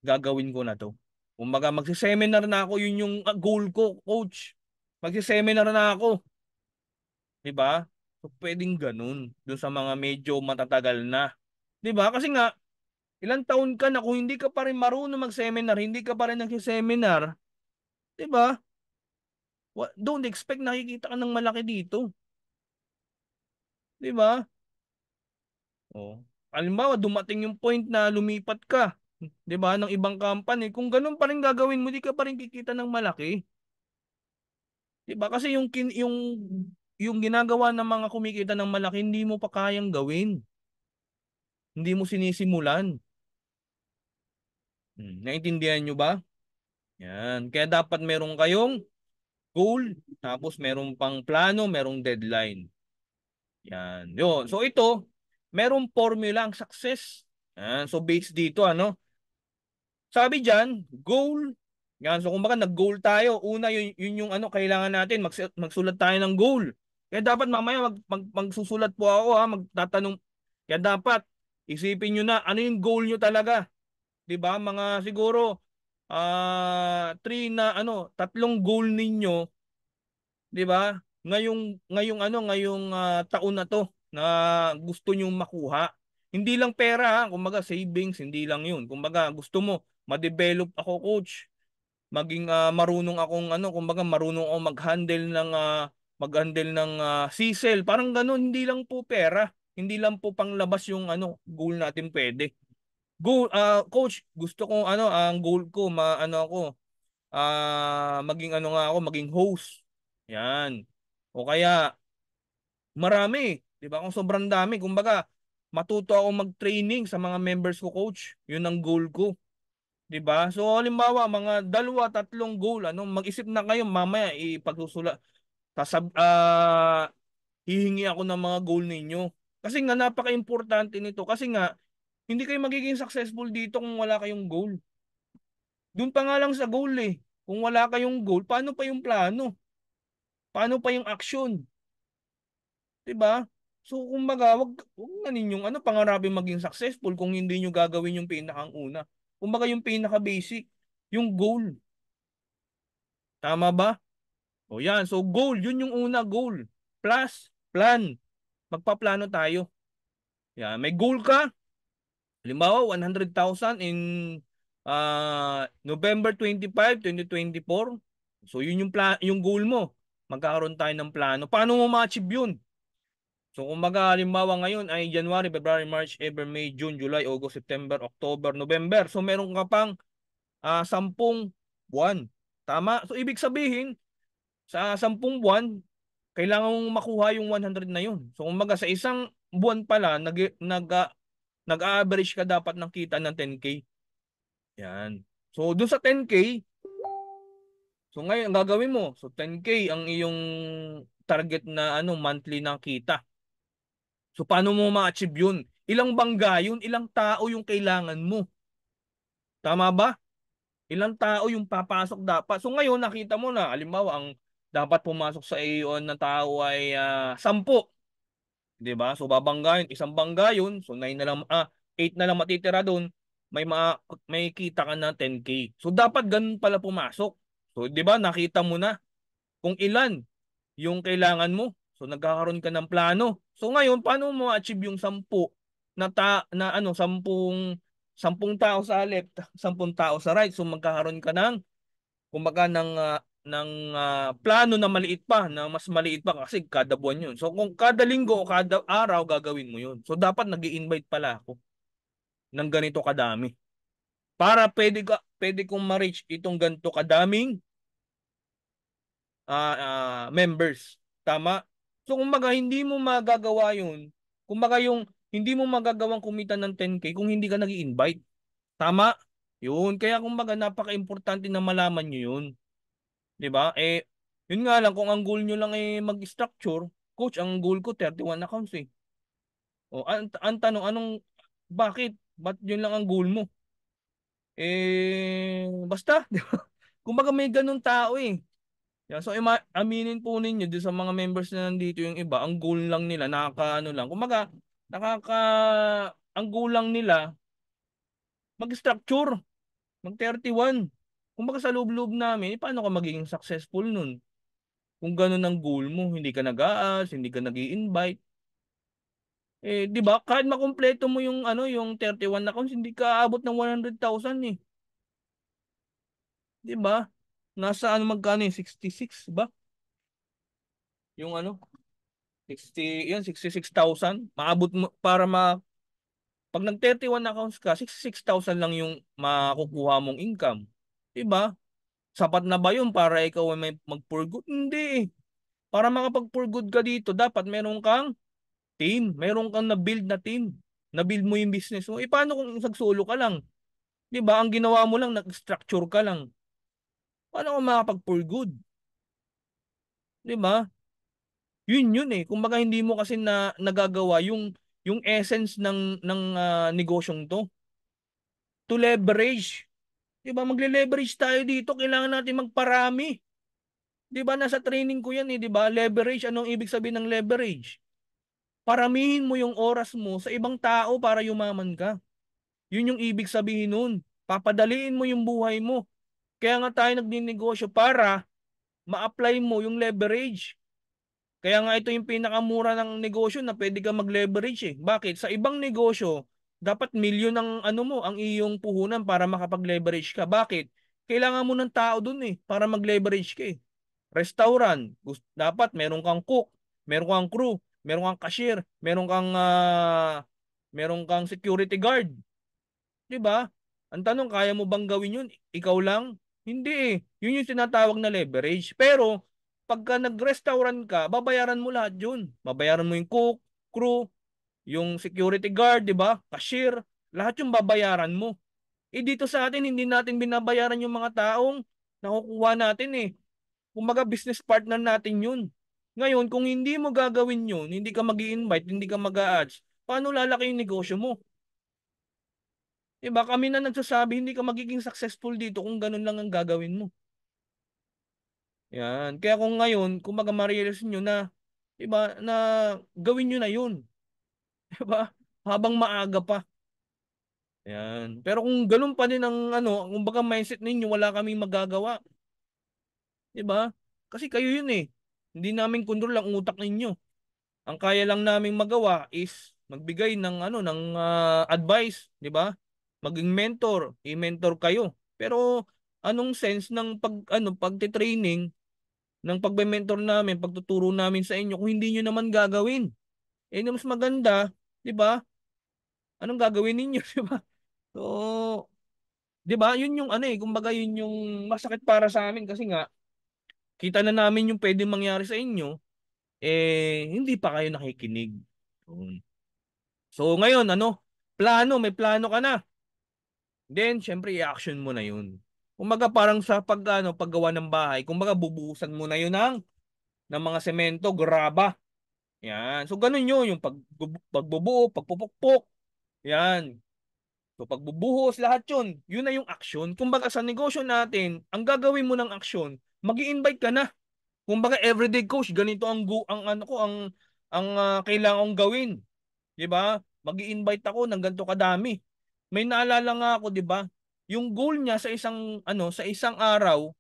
gagawin ko na 'to. Kumbaga magse-seminar na ako, yun yung ah, goal ko, coach. Magse-seminar na ako. 'Di ba? So pwedeng ganun dun sa mga medyo matatagal na. 'Di ba? Kasi nga ilang taon ka na kung hindi ka pa rin marunong mag-seminar, hindi ka pa rin nagse-seminar, 'Di ba? Don't expect nakikita ka ng malaki dito. 'Di ba? Oh. Halimbawa, dumating yung point na lumipat ka, 'di ba, ng ibang company, kung ganun pa rin gagawin mo, di ka pa rin kikita ng malaki. 'Di ba? Kasi yung yung yung ginagawa ng mga kumikita ng malaki, hindi mo pa kayang gawin. Hindi mo sinisimulan. Hmm, naintindihan nyo ba? Yan. Kaya dapat meron kayong goal, tapos meron pang plano, merong deadline. Yan. Yun. So ito, merong formula ang success. Yan. So based dito, ano? Sabi diyan, goal. Yan. So kumbaga nag-goal tayo. Una, yun, yun yung ano, kailangan natin. Mags- magsulat tayo ng goal. Kaya dapat mamaya mag, mag, magsusulat po ako ha, magtatanong. Kaya dapat isipin niyo na ano yung goal niyo talaga. 'Di ba? Mga siguro uh, three na ano, tatlong goal ninyo, 'di ba? Ngayong ngayong ano, ngayong uh, taon na 'to na gusto niyo makuha. Hindi lang pera, ha? kumbaga savings, hindi lang 'yun. Kumbaga gusto mo ma-develop ako, coach. Maging uh, marunong akong ano, kumbaga marunong ako mag-handle ng uh, mag-handle ng uh, CSL. Parang ganoon, hindi lang po pera. Hindi lang po panglabas yung ano, goal natin pwede goal uh, coach, gusto ko ano, ang goal ko, maano ako, uh, maging ano nga ako, maging host. Yan. O kaya, marami. Di ba? Kung sobrang dami. Kumbaga, matuto ako mag-training sa mga members ko, coach. Yun ang goal ko. Di ba? So, halimbawa, mga dalawa, tatlong goal. Ano, mag-isip na kayo mamaya, ipagsusula. Tasab, uh, ah, hihingi ako ng mga goal ninyo. Kasi nga, napaka-importante nito. Kasi nga, hindi kayo magiging successful dito kung wala kayong goal. Doon pa nga lang sa goal eh. Kung wala kayong goal, paano pa yung plano? Paano pa yung action? 'Di ba? So kumbaga, wag, wag na ninyong ano, pangarapin maging successful kung hindi niyo gagawin yung pinakang una. Kumbaga yung pinaka basic, yung goal. Tama ba? O yan, so goal, yun yung una goal. Plus, plan. Magpaplano tayo. Yan, may goal ka, Halimbawa, 100,000 in uh, November 25, 2024. So yun yung, plan yung goal mo. Magkakaroon tayo ng plano. Paano mo ma-achieve yun? So kung maga, halimbawa ngayon ay January, February, March, April, May, June, July, August, September, October, November. So meron ka pang uh, ah, 10 buwan. Tama? So ibig sabihin, sa 10 buwan, kailangan mong makuha yung 100 na yun. So kung maga, sa isang buwan pala, nag, nag, nag-average ka dapat ng kita ng 10K. Yan. So, doon sa 10K, so ngayon, ang gagawin mo, so 10K ang iyong target na ano monthly na kita. So, paano mo ma-achieve yun? Ilang bangga yun? Ilang tao yung kailangan mo? Tama ba? Ilang tao yung papasok dapat? So, ngayon, nakita mo na, halimbawa, ang dapat pumasok sa iyo na tao ay uh, sampu. 'Di ba? So babanggain, isang bangga 'yun. So 9 na lang ah 8 na lang matitira doon. May ma may kita ka na 10k. So dapat ganun pala pumasok. So 'di ba? Nakita mo na kung ilan yung kailangan mo. So nagkakaroon ka ng plano. So ngayon paano mo ma-achieve yung 10 na ta, na ano 10 10 tao sa left, 10 tao sa right. So magkakaroon ka ng kumbaga ng uh, ng uh, plano na maliit pa, na mas maliit pa kasi kada buwan yun. So kung kada linggo o kada araw gagawin mo yun. So dapat nag invite pala ako ng ganito kadami. Para pwede, ka, pwede kong ma-reach itong ganito kadaming uh, uh, members. Tama? So kung kumbaga hindi mo magagawa yun. Kumbaga yung hindi mo magagawang kumita ng 10K kung hindi ka nag invite Tama? Yun. Kaya kumbaga napaka-importante na malaman nyo yun. 'Di ba? Eh, yun nga lang kung ang goal niyo lang ay mag-structure, coach, ang goal ko 31 accounts eh. O, ang, ang tanong, anong, bakit? Ba't yun lang ang goal mo? Eh, basta, di ba? Kumbaga may ganun tao eh. Yeah, so ima- aminin po ninyo doon sa mga members na nandito yung iba, ang goal lang nila, nakakaano lang. Kumbaga, nakaka ang goal lang nila mag-structure, mag 31. Kung baka sa loob-loob namin, eh, paano ka magiging successful nun? Kung ganun ang goal mo, hindi ka nag-aas, hindi ka nag invite Eh, di ba? Kahit makumpleto mo yung ano, yung 31 accounts, hindi ka aabot ng 100,000 eh. Di ba? Nasa ano magkano yung 66, ba? Yung ano? 60, yun, 66,000. Maabot mo, para ma, pag nag 31 accounts ka, 66,000 lang yung makukuha mong income. Diba? Sapat na ba yun para ikaw ay mag-for good? Hindi. Eh. Para makapag-for good ka dito, dapat meron kang team. Meron kang na-build na team. Na-build mo yung business mo. E paano kung sagsulo ka lang? Diba? Ang ginawa mo lang, nag-structure ka lang. Paano ka makapag-for good? Diba? Yun yun eh. Kumbaga hindi mo kasi na nagagawa yung yung essence ng ng uh, negosyong to to leverage 'Di ba? Magle-leverage tayo dito, kailangan natin magparami. 'Di ba? Nasa training ko 'yan eh, 'di ba? Leverage, anong ibig sabihin ng leverage? Paramihin mo yung oras mo sa ibang tao para yumaman ka. Yun yung ibig sabihin nun. Papadaliin mo yung buhay mo. Kaya nga tayo nagninegosyo para ma-apply mo yung leverage. Kaya nga ito yung pinakamura ng negosyo na pwede ka mag-leverage eh. Bakit? Sa ibang negosyo, dapat milyon ang ano mo, ang iyong puhunan para makapag-leverage ka. Bakit? Kailangan mo ng tao doon eh, para mag-leverage ka eh. Restaurant, dapat meron kang cook, meron kang crew, meron kang cashier, meron kang uh, meron kang security guard. 'Di ba? Ang tanong, kaya mo bang gawin 'yun ikaw lang? Hindi eh. 'Yun yung tinatawag na leverage. Pero pagka nag-restaurant ka, babayaran mo lahat 'yun. Babayaran mo yung cook, crew, yung security guard, 'di ba? Cashier, lahat yung babayaran mo. Eh dito sa atin hindi natin binabayaran yung mga taong nakukuha natin eh. Kumaga business partner natin 'yun. Ngayon, kung hindi mo gagawin 'yun, hindi ka magi-invite, hindi ka mag-ads, a paano lalaki yung negosyo mo? Diba? Kami na nagsasabi, hindi ka magiging successful dito kung ganun lang ang gagawin mo. Yan. Kaya kung ngayon, kung magamarilis nyo na, diba, na gawin nyo na yun. Diba? Habang maaga pa. Yan. Pero kung ganun pa din ang ano, kung baga mindset ninyo, wala kaming magagawa. 'Di ba? Kasi kayo 'yun eh. Hindi namin kontrol ang utak ninyo. Ang kaya lang naming magawa is magbigay ng ano ng uh, advice, 'di ba? Maging mentor, i-mentor kayo. Pero anong sense ng pag ano pagte-training ng pagbe-mentor namin, pagtuturo namin sa inyo kung hindi niyo naman gagawin? Eh mas maganda 'Di ba? Anong gagawin ninyo, 'di ba? So, 'di ba? 'Yun yung ano eh, kumbaga 'yun yung masakit para sa amin kasi nga kita na namin yung pwedeng mangyari sa inyo eh hindi pa kayo nakikinig. So ngayon, ano? Plano, may plano ka na. Then syempre i-action mo na 'yun. Kumbaga parang sa pag ano, paggawa ng bahay, kumbaga bubuhusan mo na 'yun ng ng mga semento, graba. Yan. So, ganun 'yon Yung pag, pagbubuo, pagpupukpok. Yan. So, pagbubuhos, lahat 'yon. Yun na yung action. Kumbaga, sa negosyo natin, ang gagawin mo ng action, mag invite ka na. Kumbaga, everyday coach, ganito ang, ang ano ko, ang, ang uh, kailangan kong gawin. 'Di ba? mag invite ako ng ganito kadami. May naalala nga ako, 'di ba? Yung goal niya sa isang ano, sa isang araw,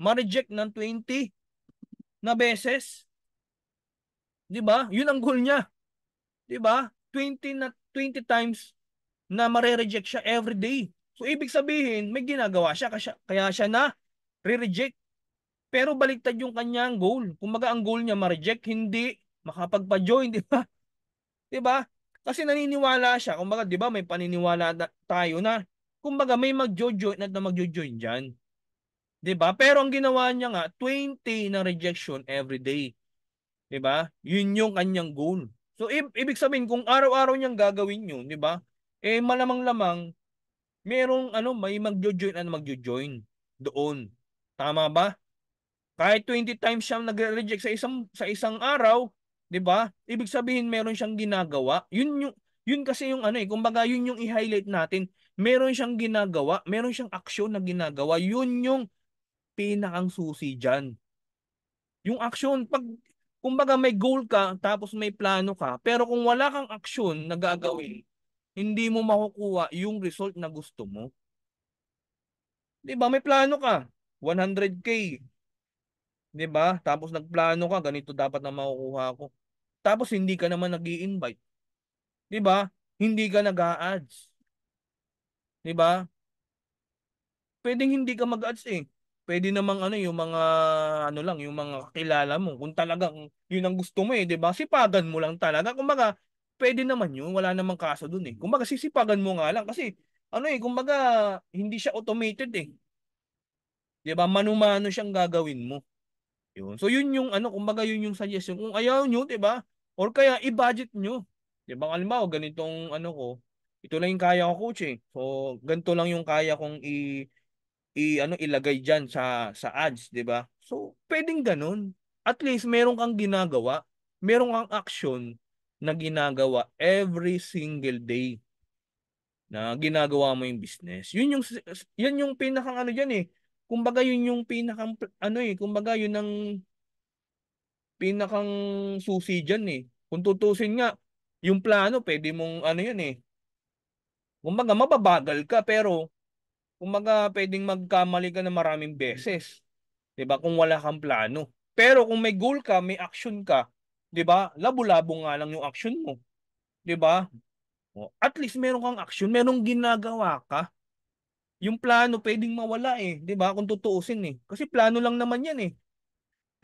ma-reject ng 20 na beses. 'Di ba? 'Yun ang goal niya. 'Di ba? 20 na 20 times na mare-reject siya every day. So ibig sabihin, may ginagawa siya kasi kaya siya na re-reject. Pero baliktad yung kanyang goal. Kumbaga ang goal niya ma-reject, hindi makapagpa-join, 'di ba? 'Di ba? Kasi naniniwala siya. Kumbaga, 'di ba, may paniniwala na, tayo na kumbaga may magjo-join at na magjo-join diyan. 'Di ba? Pero ang ginawa niya nga 20 na rejection every day. 'di ba? Yun yung kanyang goal. So i- ibig sabihin kung araw-araw niyang gagawin 'yun, 'di ba? Eh malamang-lamang merong ano may magjo-join ano magjo-join doon. Tama ba? Kahit 20 times siyang nagre-reject sa isang sa isang araw, 'di ba? Ibig sabihin meron siyang ginagawa. Yun yung yun kasi yung ano eh, kumbaga yun yung i-highlight natin. Meron siyang ginagawa, meron siyang aksyon na ginagawa. Yun yung pinakang susi diyan. Yung aksyon, pag kumbaga may goal ka tapos may plano ka, pero kung wala kang aksyon na gagawin, hindi mo makukuha yung result na gusto mo. 'Di ba? May plano ka. 100k. 'Di ba? Tapos nagplano ka, ganito dapat na makukuha ko. Tapos hindi ka naman nagii invite 'Di ba? Hindi ka nag-a-ads. 'Di ba? Pwedeng hindi ka mag-ads eh pwede namang ano yung mga ano lang yung mga kilala mo kung talagang yun ang gusto mo eh 'di ba sipagan mo lang talaga kumbaga pwede naman yun wala namang kaso doon eh kumbaga sisipagan mo nga lang kasi ano eh kumbaga hindi siya automated eh 'di ba manumano siyang gagawin mo yun so yun yung ano kumbaga yun yung suggestion kung ayaw niyo 'di ba or kaya i-budget niyo 'di ba halimbawa ganitong ano ko ito lang yung kaya ko coach eh so ganito lang yung kaya kong i i ano ilagay diyan sa sa ads, 'di ba? So, pwedeng ganun. At least meron kang ginagawa, meron kang action na ginagawa every single day na ginagawa mo yung business. Yun yung yun yung pinakang ano diyan eh. Kumbaga yun yung pinakang ano eh, kumbaga yun ang pinakang susi diyan eh. Kung tutusin nga yung plano, pwede mong ano yan eh. Kumbaga mababagal ka pero Kumbaga, pwedeng magkamali ka na maraming beses. 'Di ba? Kung wala kang plano. Pero kung may goal ka, may action ka, 'di ba? Labo-labo nga lang yung action mo. 'Di ba? At least meron kang action, merong ginagawa ka. Yung plano pwedeng mawala eh, 'di ba? Kung tutuusin eh. Kasi plano lang naman 'yan eh.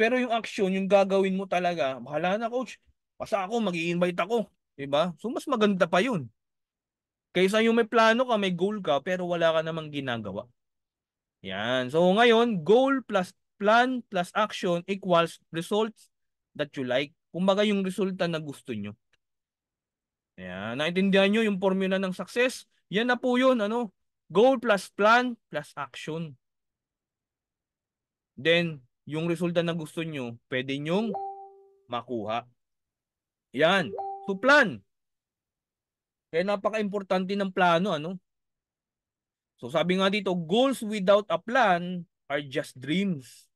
Pero yung action, yung gagawin mo talaga, bahala na coach. Basta ako, mag i invite ako. 'Di ba? So mas maganda pa yun. Kaysa yung may plano ka, may goal ka, pero wala ka namang ginagawa. Yan. So ngayon, goal plus plan plus action equals results that you like. Kumbaga yung resulta na gusto nyo. Yan. Naintindihan nyo yung formula ng success? Yan na po yun. Ano? Goal plus plan plus action. Then, yung resulta na gusto nyo, pwede nyong makuha. Yan. So plan. Kaya eh, napaka-importante ng plano, ano? So sabi nga dito, goals without a plan are just dreams.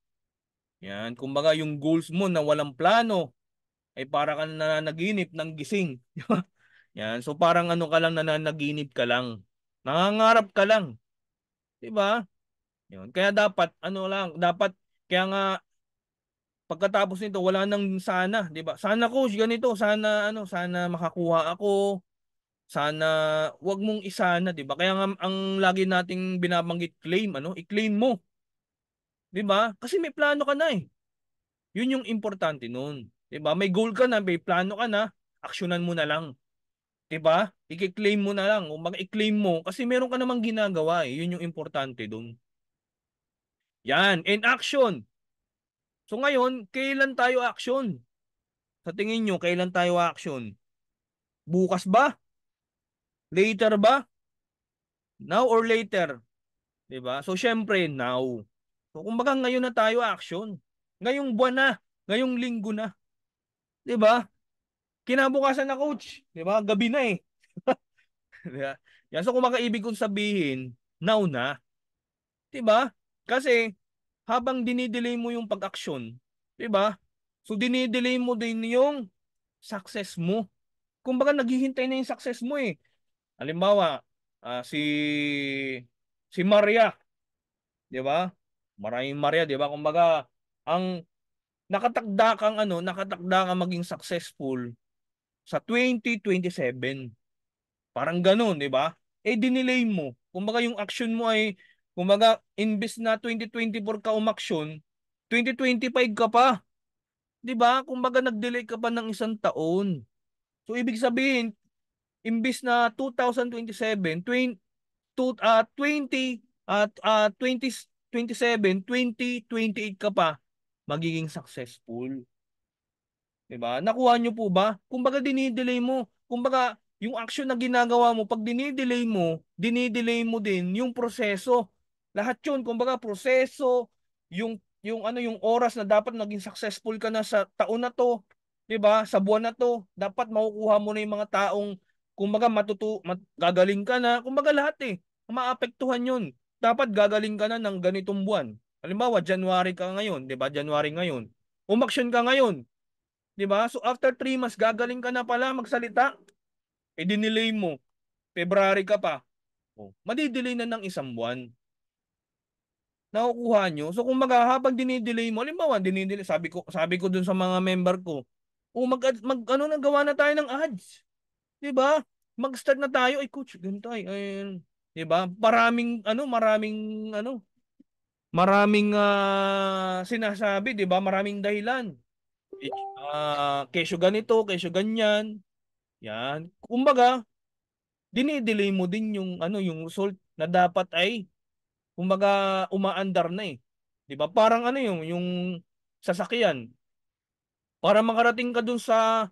Yan, kumbaga yung goals mo na walang plano ay para ka nananaginip ng gising. Yan, so parang ano ka lang nananaginip ka lang. Nangangarap ka lang. 'Di ba? Yun. Kaya dapat ano lang, dapat kaya nga pagkatapos nito wala nang sana, 'di ba? Sana coach ganito, sana ano, sana makakuha ako sana wag mong isana, 'di ba? Kaya nga ang lagi nating binabanggit claim, ano? I-claim mo. 'Di ba? Kasi may plano ka na eh. 'Yun yung importante noon. 'Di ba? May goal ka na, may plano ka na, aksyonan mo na lang. 'Di ba? I-claim mo na lang, o mag-claim mo kasi meron ka namang ginagawa eh. 'Yun yung importante doon. Yan, in action. So ngayon, kailan tayo action? Sa tingin nyo, kailan tayo action? Bukas ba? Later ba? Now or later? 'Di ba? So syempre now. So kumbaga ngayon na tayo action. Ngayong buwan na, ngayong linggo na. 'Di ba? Kinabukasan na coach, 'di ba? Gabi na eh. 'Di ba? Yan so kumbaga ibig kong sabihin, now na. 'Di ba? Kasi habang dinidelay mo yung pag-action, 'di ba? So dinidelay mo din yung success mo. Kumbaga naghihintay na yung success mo eh. Halimbawa, uh, si si Maria, 'di ba? Maraming Maria, 'di ba? Kumbaga, ang nakatakda kang ano, nakatakda kang maging successful sa 2027. Parang ganoon, 'di ba? Eh dinelay mo. Kumbaga yung action mo ay kumbaga imbes na 2024 ka umaksyon, 2025 ka pa. 'Di ba? Kumbaga nag-delay ka pa ng isang taon. So ibig sabihin, imbis na 2027, 20, uh, 20 at uh, 20, 2028 ka pa, magiging successful. 'Di ba? Nakuha niyo po ba? Kumbaga dinidelay mo. Kumbaga yung action na ginagawa mo, pag dinidelay mo, dinidelay mo din yung proseso. Lahat 'yun, kumbaga proseso, yung yung ano yung oras na dapat naging successful ka na sa taon na to, 'di ba? Sa buwan na to, dapat makukuha mo na yung mga taong Kumbaga matutu mat, gagaling ka na, kumbaga lahat eh. Maapektuhan 'yun. Dapat gagaling ka na ng ganitong buwan. Halimbawa, January ka ngayon, 'di ba? January ngayon. Umaksyon ka ngayon. 'Di ba? So after 3 months gagaling ka na pala magsalita. Eh dinelay mo. February ka pa. Oh, madidelay na ng isang buwan nakukuha nyo. So kung maghahabang dinidelay mo, halimbawa, dinidelay, sabi ko, sabi ko dun sa mga member ko, o oh, mag, mag ano nagawa na tayo ng ads. 'Di ba? Mag-start na tayo ay coach, ganito ay, ay 'di ba? Maraming ano, maraming ano, maraming uh, sinasabi, 'di ba? Maraming dahilan. Uh, kesyo ganito, kesyo ganyan. Yan. Kumbaga, dinidelay mo din yung ano, yung result na dapat ay kumbaga umaandar na eh. 'Di ba? Parang ano yung yung sasakyan. Para makarating ka dun sa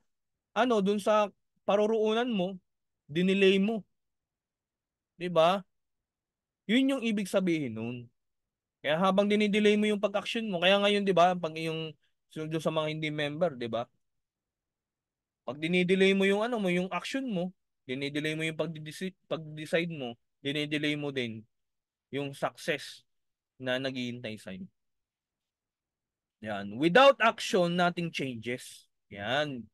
ano, dun sa paruroonan mo, dinelay mo. 'Di ba? 'Yun yung ibig sabihin nun. Kaya habang dinidelay mo yung pag-action mo, kaya ngayon 'di ba, pag yung sundo sa mga hindi member, 'di ba? Pag dinidelay mo yung ano mo, yung action mo, dinidelay mo yung pag-decide mo, dinidelay mo din yung success na naghihintay sa iyo. Yan, without action nothing changes. Yan,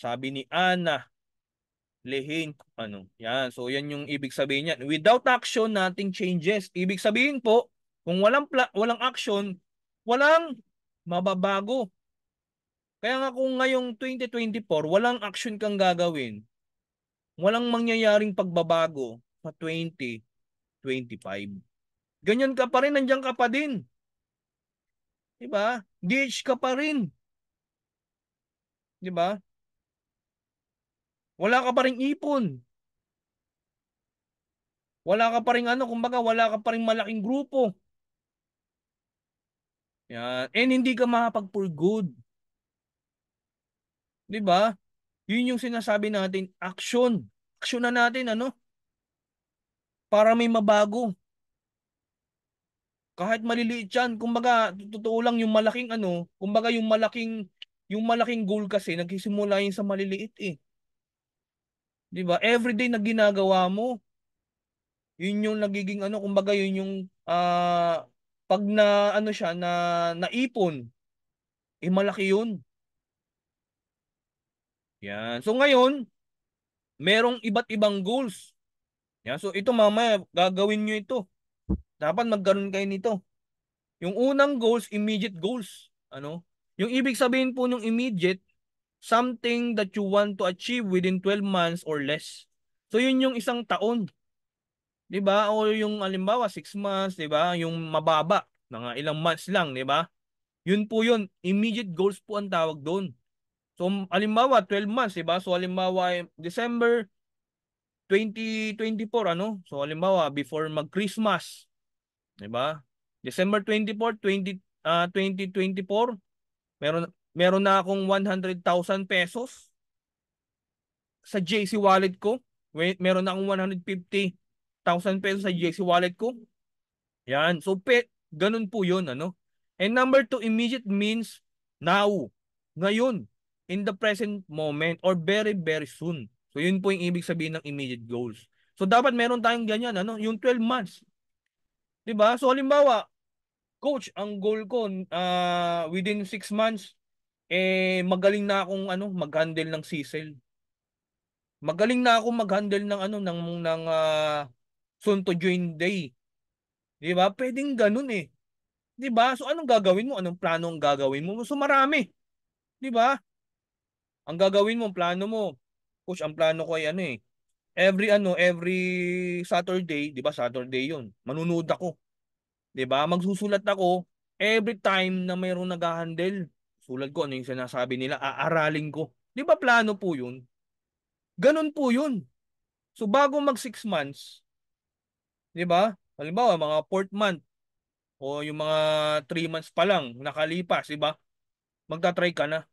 sabi ni Ana lehin, ano, yan. So yan yung ibig sabihin niya. Without action, nothing changes. Ibig sabihin po, kung walang walang action, walang mababago. Kaya nga kung ngayong 2024, walang action kang gagawin, walang mangyayaring pagbabago sa 2025. Ganyan ka pa rin, nandiyan ka pa din. Diba? DH ka pa rin. Diba? Wala ka pa rin ipon. Wala ka pa rin ano, kumbaga wala ka pa rin malaking grupo. Yan. And hindi ka makapag for good. 'Di ba? Yun yung sinasabi natin, action. Action na natin ano? Para may mabago. Kahit maliliit 'yan, kumbaga totoo lang yung malaking ano, kumbaga yung malaking yung malaking goal kasi nagsisimula yun sa maliliit eh. 'Di ba? Everyday na ginagawa mo. Yun yung nagiging ano, kumbaga yun yung uh, pag na ano siya na naipon, eh malaki yun. Yan. So ngayon, merong iba't ibang goals. Yan. So ito mamaya, gagawin niyo ito. Dapat magkaroon kayo nito. Yung unang goals, immediate goals. Ano? Yung ibig sabihin po ng immediate, something that you want to achieve within 12 months or less. So yun yung isang taon. 'Di ba? O yung alimbawa 6 months, 'di ba? Yung mababa, mga ilang months lang, 'di ba? Yun po yun, immediate goals po ang tawag doon. So alimbawa 12 months, 'di ba? So alimbawa eh, December 2024 ano? So alimbawa before mag-Christmas, 'di ba? December 24, 20 uh, 2024, meron meron na akong 100,000 pesos sa JC wallet ko. Meron na akong 150,000 pesos sa JC wallet ko. Yan. So, pe, ganun po yun. Ano? And number two, immediate means now. Ngayon. In the present moment or very, very soon. So, yun po yung ibig sabihin ng immediate goals. So, dapat meron tayong ganyan. Ano? Yung 12 months. ba diba? So, halimbawa, coach, ang goal ko uh, within 6 months, eh magaling na akong ano, mag-handle ng sisel. Magaling na ako mag-handle ng ano ng ng uh, ah, soon join day. 'Di ba? Pwedeng ganun eh. 'Di ba? So anong gagawin mo? Anong plano ang gagawin mo? So marami. 'Di ba? Ang gagawin mo, plano mo. Coach, ang plano ko ay ano eh. Every ano, every Saturday, 'di ba? Saturday 'yun. Manunood ako. 'Di ba? Magsusulat ako every time na mayroong nag-handle tulad ko, ano yung sinasabi nila, aaralin ko. Di ba plano po yun? Ganun po yun. So bago mag 6 months, di ba? Halimbawa, mga 4th month o yung mga 3 months pa lang nakalipas, di ba? Magta-try ka na.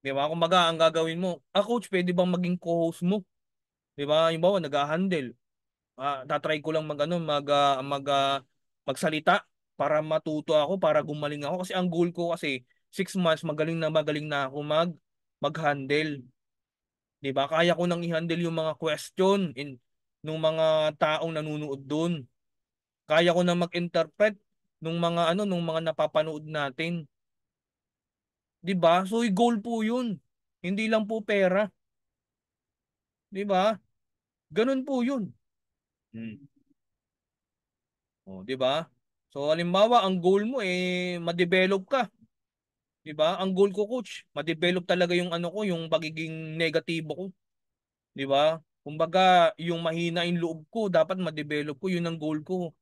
Di ba? Kung baga, ang gagawin mo, ah coach, pwede bang maging co-host mo? Di ba? Yung bawa, nag-handle. Ah, tatry ko lang mag, ano, mag, uh, mag, uh, magsalita para matuto ako, para gumaling ako. Kasi ang goal ko kasi, 6 months, magaling na magaling na ako mag mag-handle. 'Di ba? Kaya ko nang i-handle yung mga question in nung mga taong nanonood doon. Kaya ko nang mag-interpret nung mga ano nung mga napapanood natin. 'Di ba? So, yung goal po 'yun. Hindi lang po pera. 'Di ba? Ganun po 'yun. Hmm. Oh, 'di ba? So halimbawa, ang goal mo eh ma-develop ka. 'Di ba? Ang goal ko coach, ma-develop talaga yung ano ko, yung pagiging negatibo ko. 'Di ba? Kumbaga, yung mahina in loob ko, dapat ma-develop ko, yun ang goal ko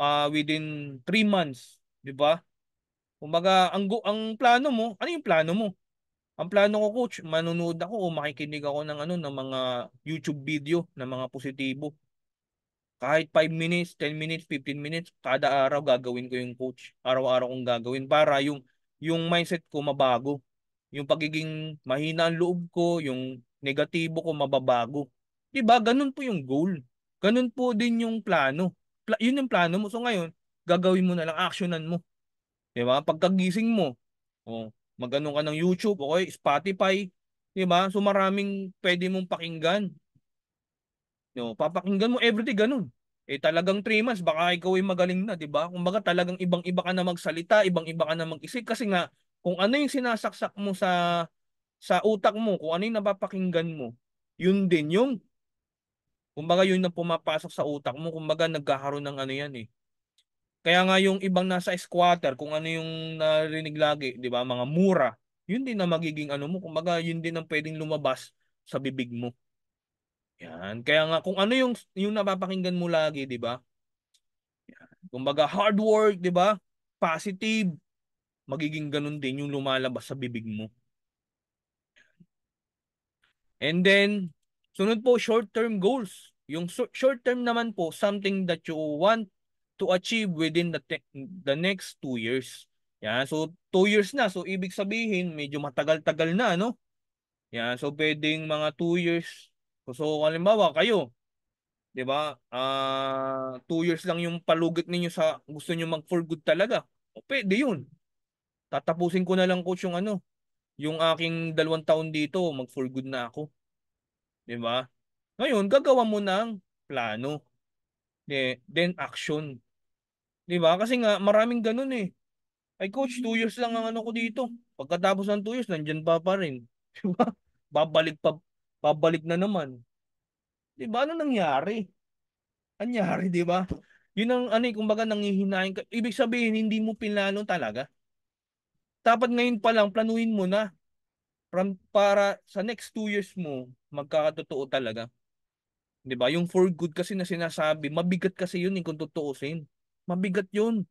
uh, within 3 months, 'di ba? Kumbaga, ang ang plano mo, ano yung plano mo? Ang plano ko coach, manonood ako o makikinig ako ng ano ng mga YouTube video ng mga positibo. Kahit 5 minutes, 10 minutes, 15 minutes, kada araw gagawin ko yung coach. Araw-araw kong gagawin para yung yung mindset ko mabago. Yung pagiging mahina ang loob ko, yung negatibo ko mababago. 'Di ba? Ganun po yung goal. Ganun po din yung plano. Pla- yun yung plano mo. So ngayon, gagawin mo na lang, actionan mo. 'Di ba? Pagkagising mo, oh, magano ka ng YouTube, okay, Spotify, 'di ba? So maraming pwede mong pakinggan. No, papakinggan mo everyday ganun eh talagang 3 months baka ikaw ay magaling na, 'di ba? Kumbaga talagang ibang-iba ka na magsalita, ibang-iba ka na mag-isip kasi nga kung ano yung sinasaksak mo sa sa utak mo, kung ano yung napapakinggan mo, yun din yung kumbaga yun na pumapasok sa utak mo, kumbaga nagkakaroon ng ano yan eh. Kaya nga yung ibang nasa squatter, kung ano yung narinig lagi, 'di ba? Mga mura. Yun din na magiging ano mo, kumbaga yun din ang pwedeng lumabas sa bibig mo. Yan. Kaya nga kung ano yung yung napapakinggan mo lagi, 'di ba? Kumbaga hard work, 'di ba? Positive. Magiging ganun din yung lumalabas sa bibig mo. And then sunod po short-term goals. Yung short-term naman po something that you want to achieve within the the next two years. Yan. So two years na. So ibig sabihin medyo matagal-tagal na, no? Yan. So pwedeng mga two years So, halimbawa, kayo, 'di ba? Ah, uh, two years lang yung palugit ninyo sa gusto niyo mag for good talaga. O pwede 'yun. Tatapusin ko na lang coach yung ano, yung aking dalawang taon dito, mag for good na ako. 'Di ba? Ngayon, gagawa mo ng plano. De, then action. 'Di ba? Kasi nga maraming ganun eh. Ay coach, two years lang ang ano ko dito. Pagkatapos ng two years, nandiyan pa pa rin. 'Di ba? Babalik pa Pabalik na naman. Di ba? Ano nangyari? Anyari, di ba? Yun ang ano, eh, kumbaga nanghihinayin ka. Ibig sabihin, hindi mo pinlano talaga. Dapat ngayon pa lang, planuhin mo na. From, para sa next two years mo, magkakatotoo talaga. Di ba? Yung for good kasi na sinasabi, mabigat kasi yun eh, kung tutuusin. Mabigat yun.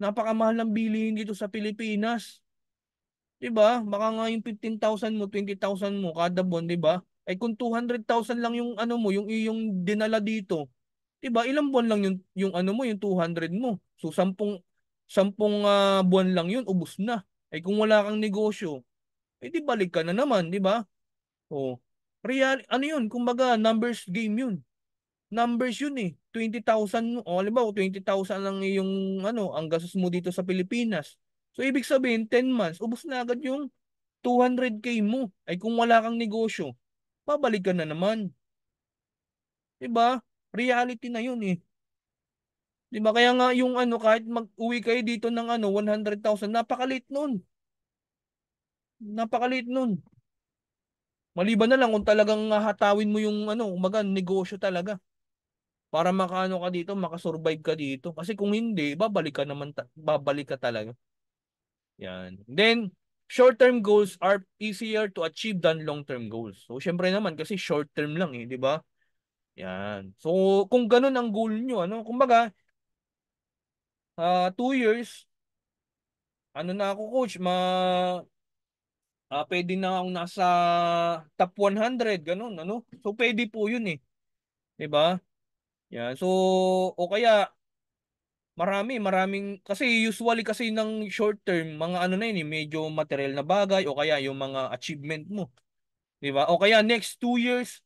Napakamahal ng bilihin dito sa Pilipinas. Di ba? Baka nga yung 15,000 mo, 20,000 mo kada buwan, di ba? Eh kung 200,000 lang yung ano mo, yung yung dinala dito, 'di ba? Ilang buwan lang yung yung ano mo, yung 200 mo. So 10 10 uh, buwan lang yun, ubos na. Eh kung wala kang negosyo, eh di balik ka na naman, 'di ba? Oh. Real ano yun, kumbaga numbers game yun. Numbers yun eh. 20,000, o oh, alam 20,000 lang yung ano, ang gastos mo dito sa Pilipinas. So ibig sabihin 10 months, ubos na agad yung 200k mo. Ay eh, kung wala kang negosyo, babalik ka na naman. Diba? Reality na yun eh. Diba? Kaya nga yung ano, kahit mag-uwi kayo dito ng ano, 100,000, napakalit nun. Napakalit nun. Maliban na lang kung talagang hatawin mo yung ano, umaga, negosyo talaga. Para makaano ka dito, makasurvive ka dito. Kasi kung hindi, babalik ka naman, babalik ka talaga. Yan. Then, short-term goals are easier to achieve than long-term goals. So, syempre naman, kasi short-term lang eh, di ba? Yan. So, kung ganun ang goal nyo, ano, kumbaga, uh, two years, ano na ako coach, ma, uh, pwede na akong nasa top 100, ganun, ano? So, pwede po yun eh. Di ba? Yan. So, o kaya, Marami, maraming kasi usually kasi ng short term mga ano na yun, eh, medyo material na bagay o kaya yung mga achievement mo. 'Di ba? O kaya next 2 years,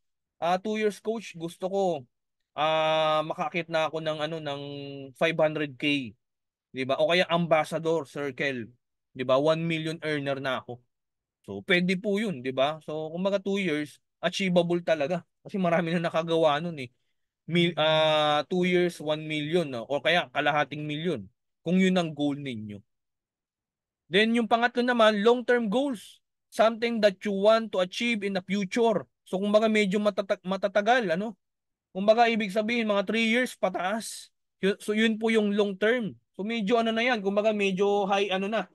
uh, ah, 2 years coach, gusto ko uh, makakit na ako ng ano ng 500k. 'Di ba? O kaya ambassador circle, 'di ba? 1 million earner na ako. So pwede po 'yun, 'di ba? So kumbaga 2 years achievable talaga kasi marami na nakagawa noon eh mil, uh, ah, two years, 1 million, no? o kaya kalahating million, kung yun ang goal ninyo. Then yung pangatlo naman, long-term goals. Something that you want to achieve in the future. So kung baga medyo matatag matatagal, ano? Kung baga ibig sabihin, mga 3 years pataas. So yun po yung long term. So medyo ano na yan, kung baga medyo high ano na.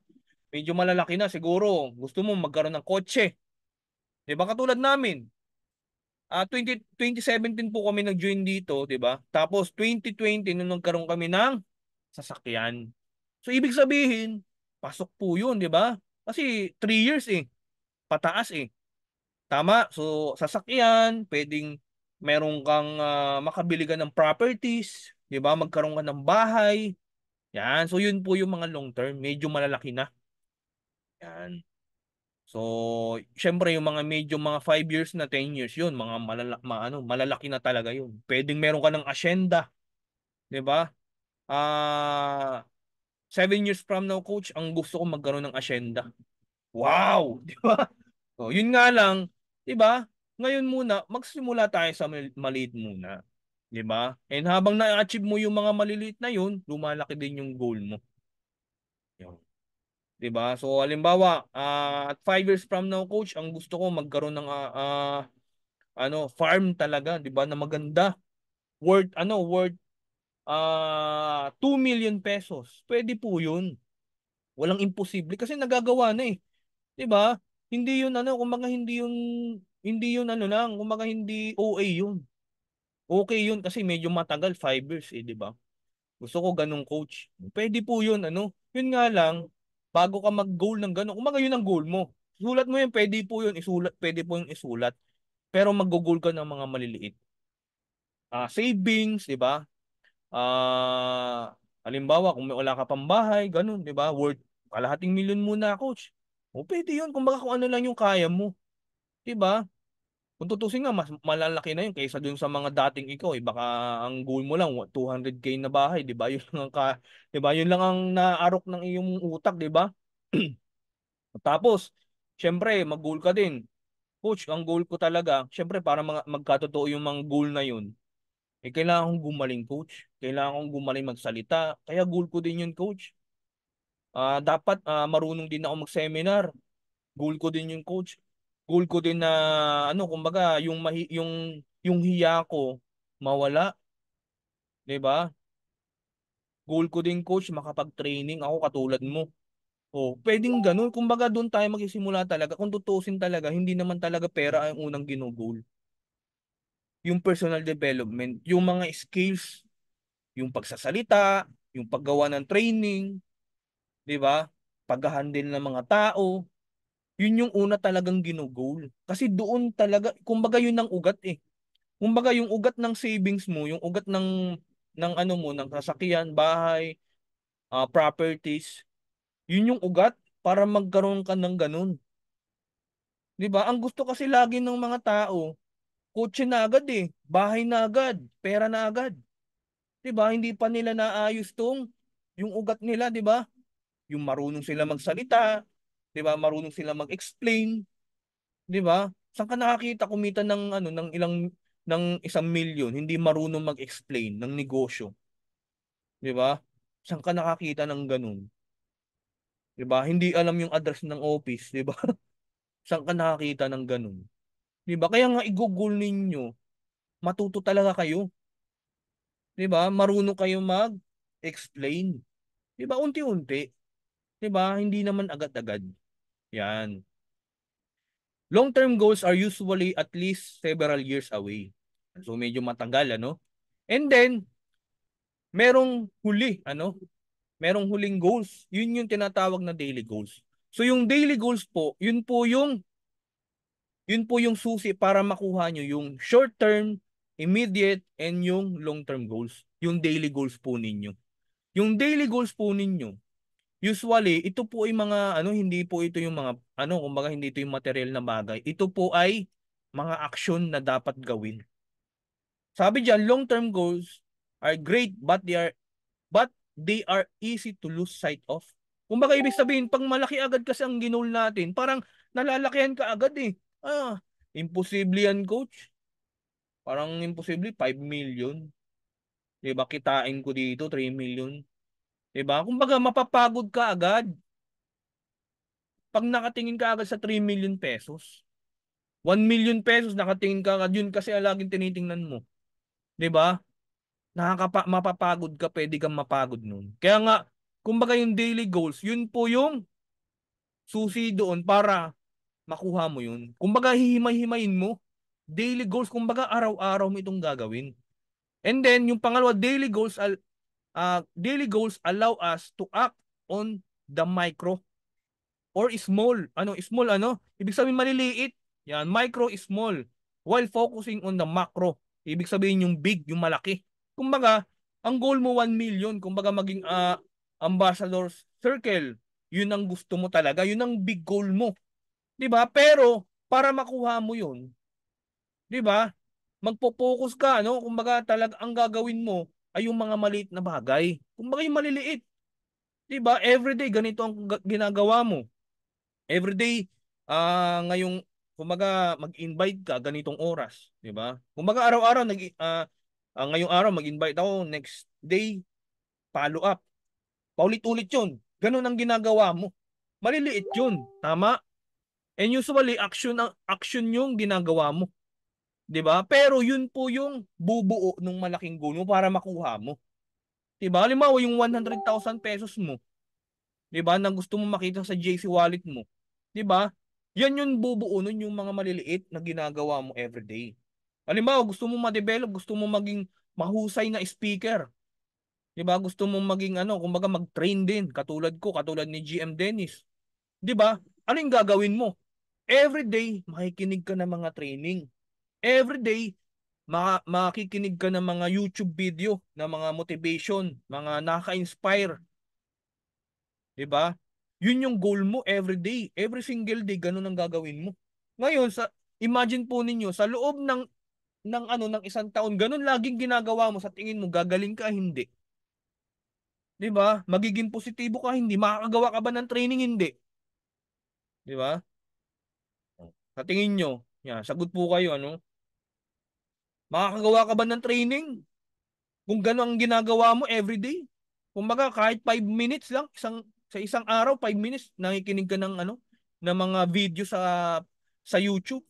Medyo malalaki na siguro. Gusto mo magkaroon ng kotse. Diba katulad namin, uh, 20, 2017 po kami nag-join dito, 'di ba? Tapos 2020 nung nagkaroon kami ng sasakyan. So ibig sabihin, pasok po 'yun, 'di ba? Kasi 3 years eh. Pataas eh. Tama? So sasakyan, pwedeng meron kang uh, makabili ka ng properties, 'di ba? Magkaroon ka ng bahay. Yan. So yun po yung mga long term, medyo malalaki na. Yan. So, syempre yung mga medyo mga 5 years na 10 years yun, mga malala, ma, ano, malalaki na talaga yun. Pwedeng meron ka ng asyenda. 'Di ba? Ah, uh, 7 years from now coach, ang gusto ko magkaroon ng asyenda. Wow, 'di ba? So, yun nga lang, 'di ba? Ngayon muna, magsimula tayo sa maliit muna. 'Di ba? And habang na-achieve mo yung mga maliliit na yun, lumalaki din yung goal mo. 'di ba? So halimbawa, uh, at 5 years from now coach, ang gusto ko magkaroon ng uh, uh, ano, farm talaga, 'di ba, na maganda. Worth ano, worth uh, 2 million pesos. Pwede po 'yun. Walang imposible kasi nagagawa na eh. 'Di ba? Hindi 'yun ano, kumbaga hindi 'yun hindi 'yun ano lang, kumbaga hindi OA 'yun. Okay 'yun kasi medyo matagal, 5 years eh, 'di ba? Gusto ko ganung coach. Pwede po 'yun ano. Yun nga lang, bago ka mag-goal ng gano'n, umaga yun ang goal mo. Sulat mo yun, pwede po yun isulat, pwede po yung isulat. Pero mag-goal ka ng mga maliliit. Uh, savings, di ba? Uh, halimbawa, kung may wala ka pang bahay, ganun, di ba? Worth kalahating million muna, coach. O pwede yun, kumbaga kung ano lang yung kaya mo. Di ba? Kung tutusin nga, mas malalaki na yun kaysa dun sa mga dating ikaw. Eh. Baka ang goal mo lang, 200k na bahay, di ba? Yun lang ang, ka, di ba? Yun lang ang naarok ng iyong utak, di ba? Tapos, syempre, mag-goal ka din. Coach, ang goal ko talaga, syempre, para mga, magkatotoo yung mga goal na yun, eh, kailangan kong gumaling, coach. Kailangan kong gumaling magsalita. Kaya goal ko din yun, coach. Uh, dapat uh, marunong din ako mag-seminar. Goal ko din yung coach goal ko din na ano kumbaga yung mahi, yung yung hiya ko mawala. 'Di ba? Goal ko din coach makapag-training ako katulad mo. Oh, pwedeng ganun. Kumbaga doon tayo magsisimula talaga. Kung tutusin talaga, hindi naman talaga pera ang unang ginugol. Yung personal development, yung mga skills, yung pagsasalita, yung paggawa ng training, 'di ba? Paghahandle ng mga tao, yun yung una talagang ginugol. Kasi doon talaga, kumbaga yun ang ugat eh. Kumbaga yung ugat ng savings mo, yung ugat ng, ng ano mo, ng sasakyan, bahay, uh, properties, yun yung ugat para magkaroon ka ng ganun. 'Di ba? Ang gusto kasi lagi ng mga tao, kotse na agad eh, bahay na agad, pera na agad. 'Di ba? Hindi pa nila naayos tong yung ugat nila, 'di ba? Yung marunong sila magsalita, 'di ba? Marunong sila mag-explain, 'di ba? Saan ka nakakita kumita ng ano ng ilang ng isang milyon hindi marunong mag-explain ng negosyo? 'Di ba? Saan ka nakakita ng ganun? 'Di ba? Hindi alam yung address ng office, 'di ba? Saan ka nakakita ng ganun? 'Di ba? Kaya nga i-google ninyo. Matuto talaga kayo. 'Di ba? Marunong kayo mag-explain. 'Di ba? Unti-unti. 'Di ba? Hindi naman agad-agad. 'Yan. Long-term goals are usually at least several years away. So medyo matagal ano. And then merong huli ano, merong huling goals. Yun yung tinatawag na daily goals. So yung daily goals po, yun po yung yun po yung susi para makuha nyo yung short term, immediate, and yung long term goals. Yung daily goals po ninyo. Yung daily goals po ninyo, Usually, ito po ay mga ano hindi po ito yung mga ano kumbaga hindi ito yung material na bagay. Ito po ay mga action na dapat gawin. Sabi diyan, long-term goals are great but they are but they are easy to lose sight of. Kumbaga ibig sabihin, pag malaki agad kasi ang ginol natin, parang nalalakihan ka agad eh. Ah, imposible yan coach. Parang imposible, 5 million. Di ba kitain ko dito, 3 million. Diba? Kumbaga mapapagod ka agad. Pag nakatingin ka agad sa 3 million pesos, 1 million pesos nakatingin ka agad, yun kasi laging tinitingnan mo. 'Di ba? Nakakapa mapapagod ka, pwede kang mapagod noon. Kaya nga kumbaga yung daily goals, yun po yung susi doon para makuha mo yun. Kumbaga hihimay-himayin mo daily goals, kumbaga araw-araw mo itong gagawin. And then yung pangalawa, daily goals uh, daily goals allow us to act on the micro or small. Ano, small ano? Ibig sabihin maliliit. Yan, micro, small. While focusing on the macro. Ibig sabihin yung big, yung malaki. Kumbaga, ang goal mo 1 million. Kumbaga maging uh, ambassador's circle. Yun ang gusto mo talaga. Yun ang big goal mo. 'Di ba? Pero para makuha mo 'yun, 'di ba? Magpo-focus ka, no? Kumbaga talaga ang gagawin mo, ay yung mga maliit na bagay. Kung bagay yung maliliit. 'Di ba? Everyday ganito ang ginagawa mo. Everyday uh, ngayong kumaga mag-invite ka ganitong oras, 'di ba? Kumaga araw-araw nag uh, uh, ngayong araw mag-invite ako, next day follow up. Paulit-ulit 'yun. Ganun ang ginagawa mo. Maliliit 'yun, tama? And usually action ang action yung ginagawa mo. 'di ba? Pero yun po yung bubuo ng malaking gulo para makuha mo. 'Di ba? Halimbawa yung 100,000 pesos mo, 'di ba? Nang gusto mong makita sa JC wallet mo, 'di ba? Yan yung bubuo nun yung mga maliliit na ginagawa mo everyday. Halimbawa, gusto mo ma-develop, gusto mo maging mahusay na speaker. 'Di ba? Gusto mo maging ano, kumbaga mag-train din katulad ko, katulad ni GM Dennis. 'Di ba? Ano yung gagawin mo? Every day, makikinig ka ng mga training everyday day, makikinig ka ng mga YouTube video, na mga motivation, mga naka inspire 'Di ba? Yun yung goal mo everyday, every single day ganun ang gagawin mo. Ngayon sa imagine po ninyo sa loob ng ng ano ng isang taon, ganun laging ginagawa mo sa tingin mo gagaling ka hindi. 'Di ba? Magiging positibo ka hindi, makakagawa ka ba ng training hindi? 'Di ba? Sa tingin niyo, yan, sagot po kayo ano? Makakagawa ka ba ng training? Kung gano'n ang ginagawa mo everyday? Kung baga kahit 5 minutes lang, isang, sa isang araw, 5 minutes, nakikinig ka ng, ano, ng mga video sa, sa YouTube.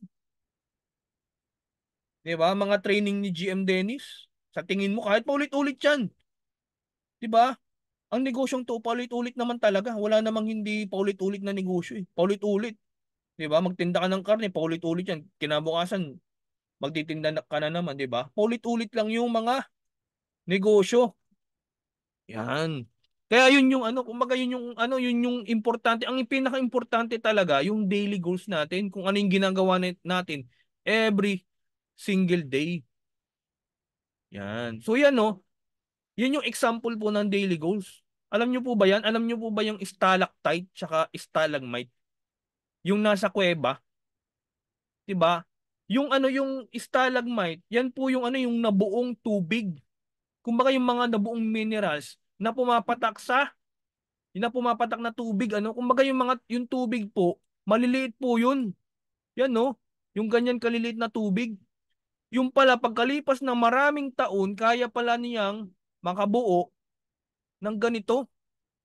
Di ba? Mga training ni GM Dennis. Sa tingin mo, kahit paulit-ulit yan. Di ba? Ang negosyong to, paulit-ulit naman talaga. Wala namang hindi paulit-ulit na negosyo eh. Paulit-ulit. Di ba? Magtinda ka ng karne, paulit-ulit yan. Kinabukasan, magtitinda ka na naman, di ba? Ulit-ulit lang yung mga negosyo. Yan. Kaya yun yung ano, kumbaga yun yung ano, yun yung importante. Ang pinaka-importante talaga yung daily goals natin, kung ano yung ginagawa natin every single day. Yan. So yan no. Yun yung example po ng daily goals. Alam niyo po ba yan? Alam niyo po ba yung stalactite tsaka stalagmite? Yung nasa kuweba? 'Di ba? Yung ano yung stalagmite, yan po yung ano yung nabuong tubig. Kumbaga yung mga nabuong minerals na pumapatak sa yung na pumapatak na tubig ano kumbaga yung mga yung tubig po maliliit po yun yan no yung ganyan kaliliit na tubig yung pala pagkalipas ng maraming taon kaya pala niyang makabuo ng ganito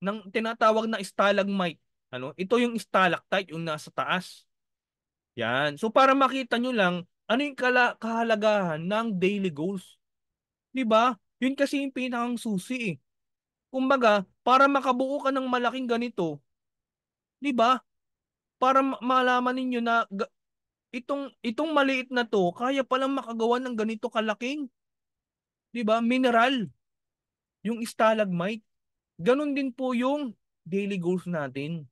ng tinatawag na stalagmite ano ito yung stalactite yung nasa taas yan. So para makita nyo lang, ano yung kahalagahan ng daily goals? ba? Diba? Yun kasi yung pinakang susi eh. Kumbaga, para makabuo ka ng malaking ganito, 'di ba? Para malaman ninyo na itong itong maliit na to, kaya palang makagawa ng ganito kalaking 'di ba? Mineral. Yung stalagmite. Ganon din po yung daily goals natin.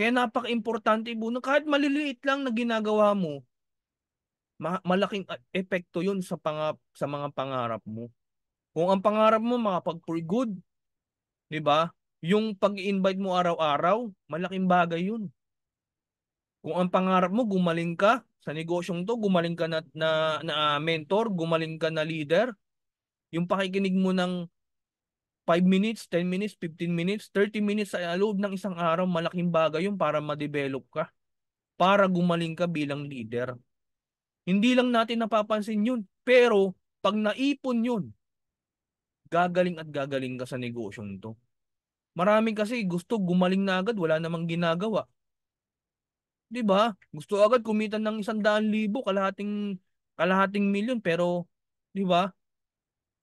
Kaya napaka-importante po kahit maliliit lang na ginagawa mo, malaking epekto yun sa, panga- sa mga pangarap mo. Kung ang pangarap mo makapag-for good, di ba? Yung pag-invite mo araw-araw, malaking bagay yun. Kung ang pangarap mo, gumaling ka sa negosyong to, gumaling ka na, na, na mentor, gumaling ka na leader, yung pakikinig mo ng 5 minutes, 10 minutes, 15 minutes, 30 minutes sa loob ng isang araw, malaking bagay yun para ma-develop ka. Para gumaling ka bilang leader. Hindi lang natin napapansin yun. Pero pag naipon yun, gagaling at gagaling ka sa negosyong to. Maraming kasi gusto gumaling na agad, wala namang ginagawa. 'Di ba? Gusto agad kumita ng 100,000 kalahating kalahating milyon pero 'di ba?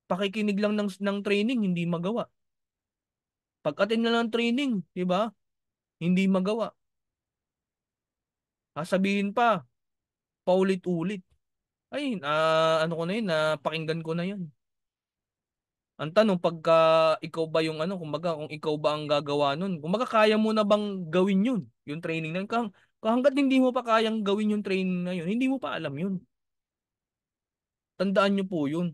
pakikinig lang ng, ng training, hindi magawa. Pag-attend na lang training, di ba? Hindi magawa. Sabihin pa, paulit-ulit. Ay, uh, ano ko na yun, uh, pakinggan ko na yun. Ang tanong, pagka ikaw ba yung ano, kumbaga, kung ikaw ba ang gagawa nun, kumbaga, kaya mo na bang gawin yun, yung training na yun. Kung, hanggat hindi mo pa kayang gawin yung training na yun, hindi mo pa alam yun. Tandaan nyo po yun.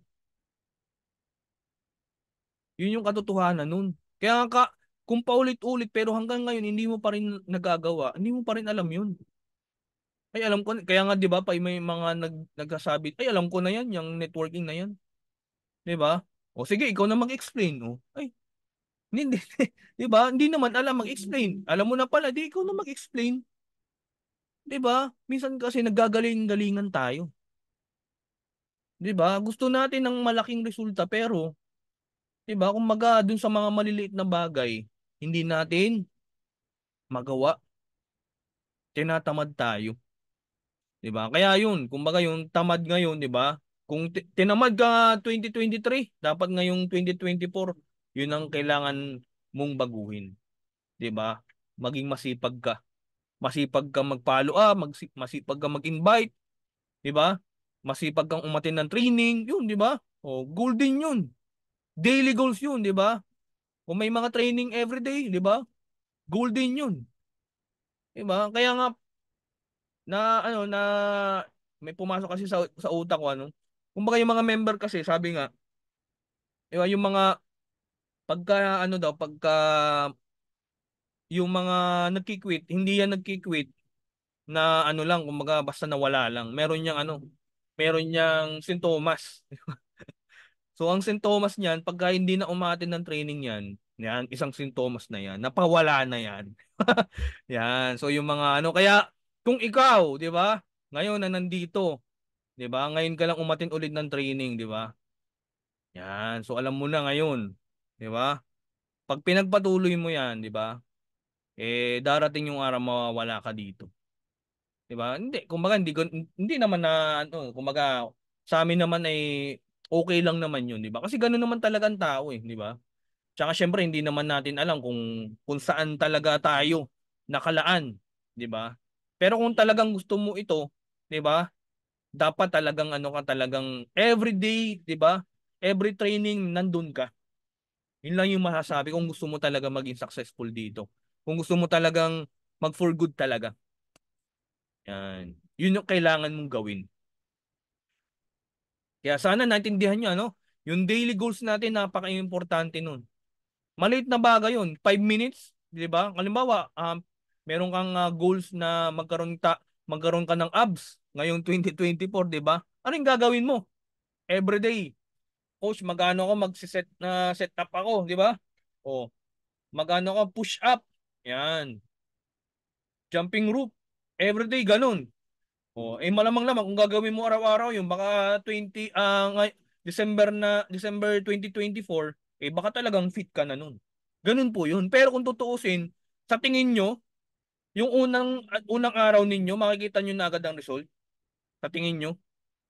Yun yung katotohanan nun. Kaya ka, kung paulit-ulit pero hanggang ngayon hindi mo pa rin nagagawa, hindi mo pa rin alam yun. Ay alam ko, kaya nga 'di ba, pa may mga nag nagsasabi, ay alam ko na 'yan, yung networking na 'yan. 'Di ba? O sige, ikaw na mag-explain, oh. Ay. Hindi, 'di ba? Hindi naman alam mag-explain. Alam mo na pala, di ikaw na mag-explain. 'Di ba? Minsan kasi naggagaling-galingan tayo. 'Di ba? Gusto natin ng malaking resulta pero 'Di ba? Kumbaga dun sa mga maliliit na bagay, hindi natin magawa. Tinatamad tayo. 'Di ba? Kaya 'yun, kumbaga yung tamad ngayon, 'di ba? Kung tinamad ka 2023, dapat ngayong 2024, 'yun ang kailangan mong baguhin. 'Di ba? Maging masipag ka. Masipag ka mag-follow up, masipag ka mag-invite, 'di ba? Masipag kang diba? umatin ng training, 'yun, 'di ba? O, oh, golden 'yun. Daily goals yun, di ba? Kung may mga training everyday, di ba? Goal din yun. Di ba? Kaya nga, na ano, na may pumasok kasi sa, sa utak ko, ano. Kumbaga yung mga member kasi, sabi nga, diba, yung mga, pagka ano daw, pagka yung mga nagki-quit, hindi yan nagki-quit na ano lang, kumbaga basta nawala lang. Meron yang ano, meron yang sintomas. So ang sintomas niyan, pagka hindi na umatin ng training yan, yan, isang sintomas na yan. Napawala na yan. yan. So yung mga ano, kaya kung ikaw, di ba, ngayon na nandito, di ba, ngayon ka lang umatin ulit ng training, di ba? Yan. So alam mo na ngayon, di ba? Pag pinagpatuloy mo yan, di ba, eh darating yung araw mawawala ka dito. Di ba? Hindi, kumbaga hindi, hindi naman na ano, kumbaga sa amin naman ay okay lang naman yun, di ba? Kasi gano'n naman talaga ang tao eh, di ba? Tsaka syempre hindi naman natin alam kung kung saan talaga tayo nakalaan, 'di ba? Pero kung talagang gusto mo ito, 'di ba? Dapat talagang ano ka talagang everyday, 'di ba? Every training nandun ka. Yun lang yung masasabi kung gusto mo talaga maging successful dito. Kung gusto mo talagang mag for good talaga. Yan. Yun yung kailangan mong gawin. Kaya sana naintindihan nyo, ano? Yung daily goals natin, napaka-importante nun. Maliit na bagay yun. 5 minutes, di ba? Halimbawa, um, meron kang uh, goals na magkaroon, ta magkaroon ka ng abs ngayong 2024, di ba? Ano yung gagawin mo? Every day. Coach, magano ako mag-set na uh, set up ako, di ba? O, magano ako push up. Yan. Jumping rope. Every day, ganun. Oh, eh malamang naman kung gagawin mo araw-araw yung baka 20 ang uh, December na December 2024, eh baka talagang fit ka na noon. Ganun po 'yun. Pero kung tutuusin, sa tingin nyo, yung unang unang araw ninyo, makikita nyo na agad ang result. Sa tingin nyo,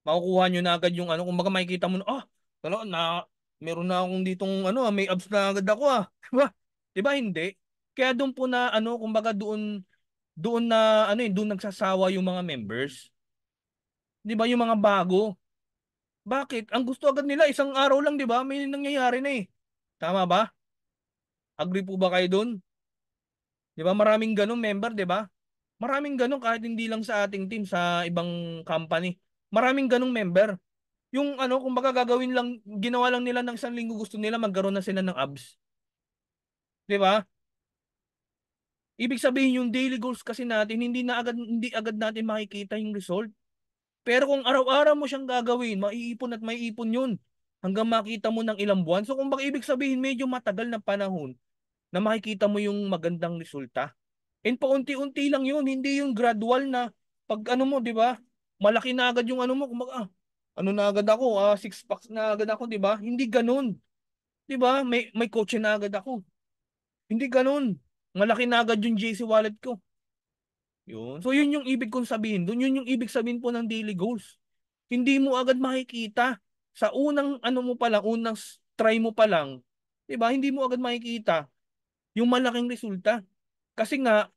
makukuha nyo na agad yung ano, kung baka makikita mo na, ah, ano, na, meron na akong ditong ano, ah, may abs na agad ako ah. 'Di ba hindi? Kaya doon po na ano, kumbaga doon doon na ano yun, doon nagsasawa yung mga members. 'Di ba yung mga bago? Bakit? Ang gusto agad nila isang araw lang, 'di ba? May nangyayari na eh. Tama ba? Agree po ba kayo doon? 'Di ba maraming ganung member, 'di ba? Maraming ganun kahit hindi lang sa ating team sa ibang company. Maraming ganung member. Yung ano, kumbaga gagawin lang, ginawa lang nila ng isang linggo gusto nila magkaroon na sila ng abs. 'Di ba? Ibig sabihin yung daily goals kasi natin hindi na agad hindi agad natin makikita yung result. Pero kung araw-araw mo siyang gagawin, maiipon at maiipon yun hanggang makita mo ng ilang buwan. So kung baka ibig sabihin medyo matagal na panahon na makikita mo yung magandang resulta. And paunti-unti lang yun, hindi yung gradual na pag ano mo, di ba? Malaki na agad yung ano mo, kumbaga, ah, ano na agad ako, ah, six packs na agad ako, di ba? Hindi ganun. Di ba? May, may coach na agad ako. Hindi ganun malaki na agad yung JC wallet ko. Yun. So yun yung ibig kong sabihin doon. Yun yung ibig sabihin po ng daily goals. Hindi mo agad makikita sa unang ano mo pa lang, unang try mo pa lang, 'di ba? Hindi mo agad makikita yung malaking resulta. Kasi nga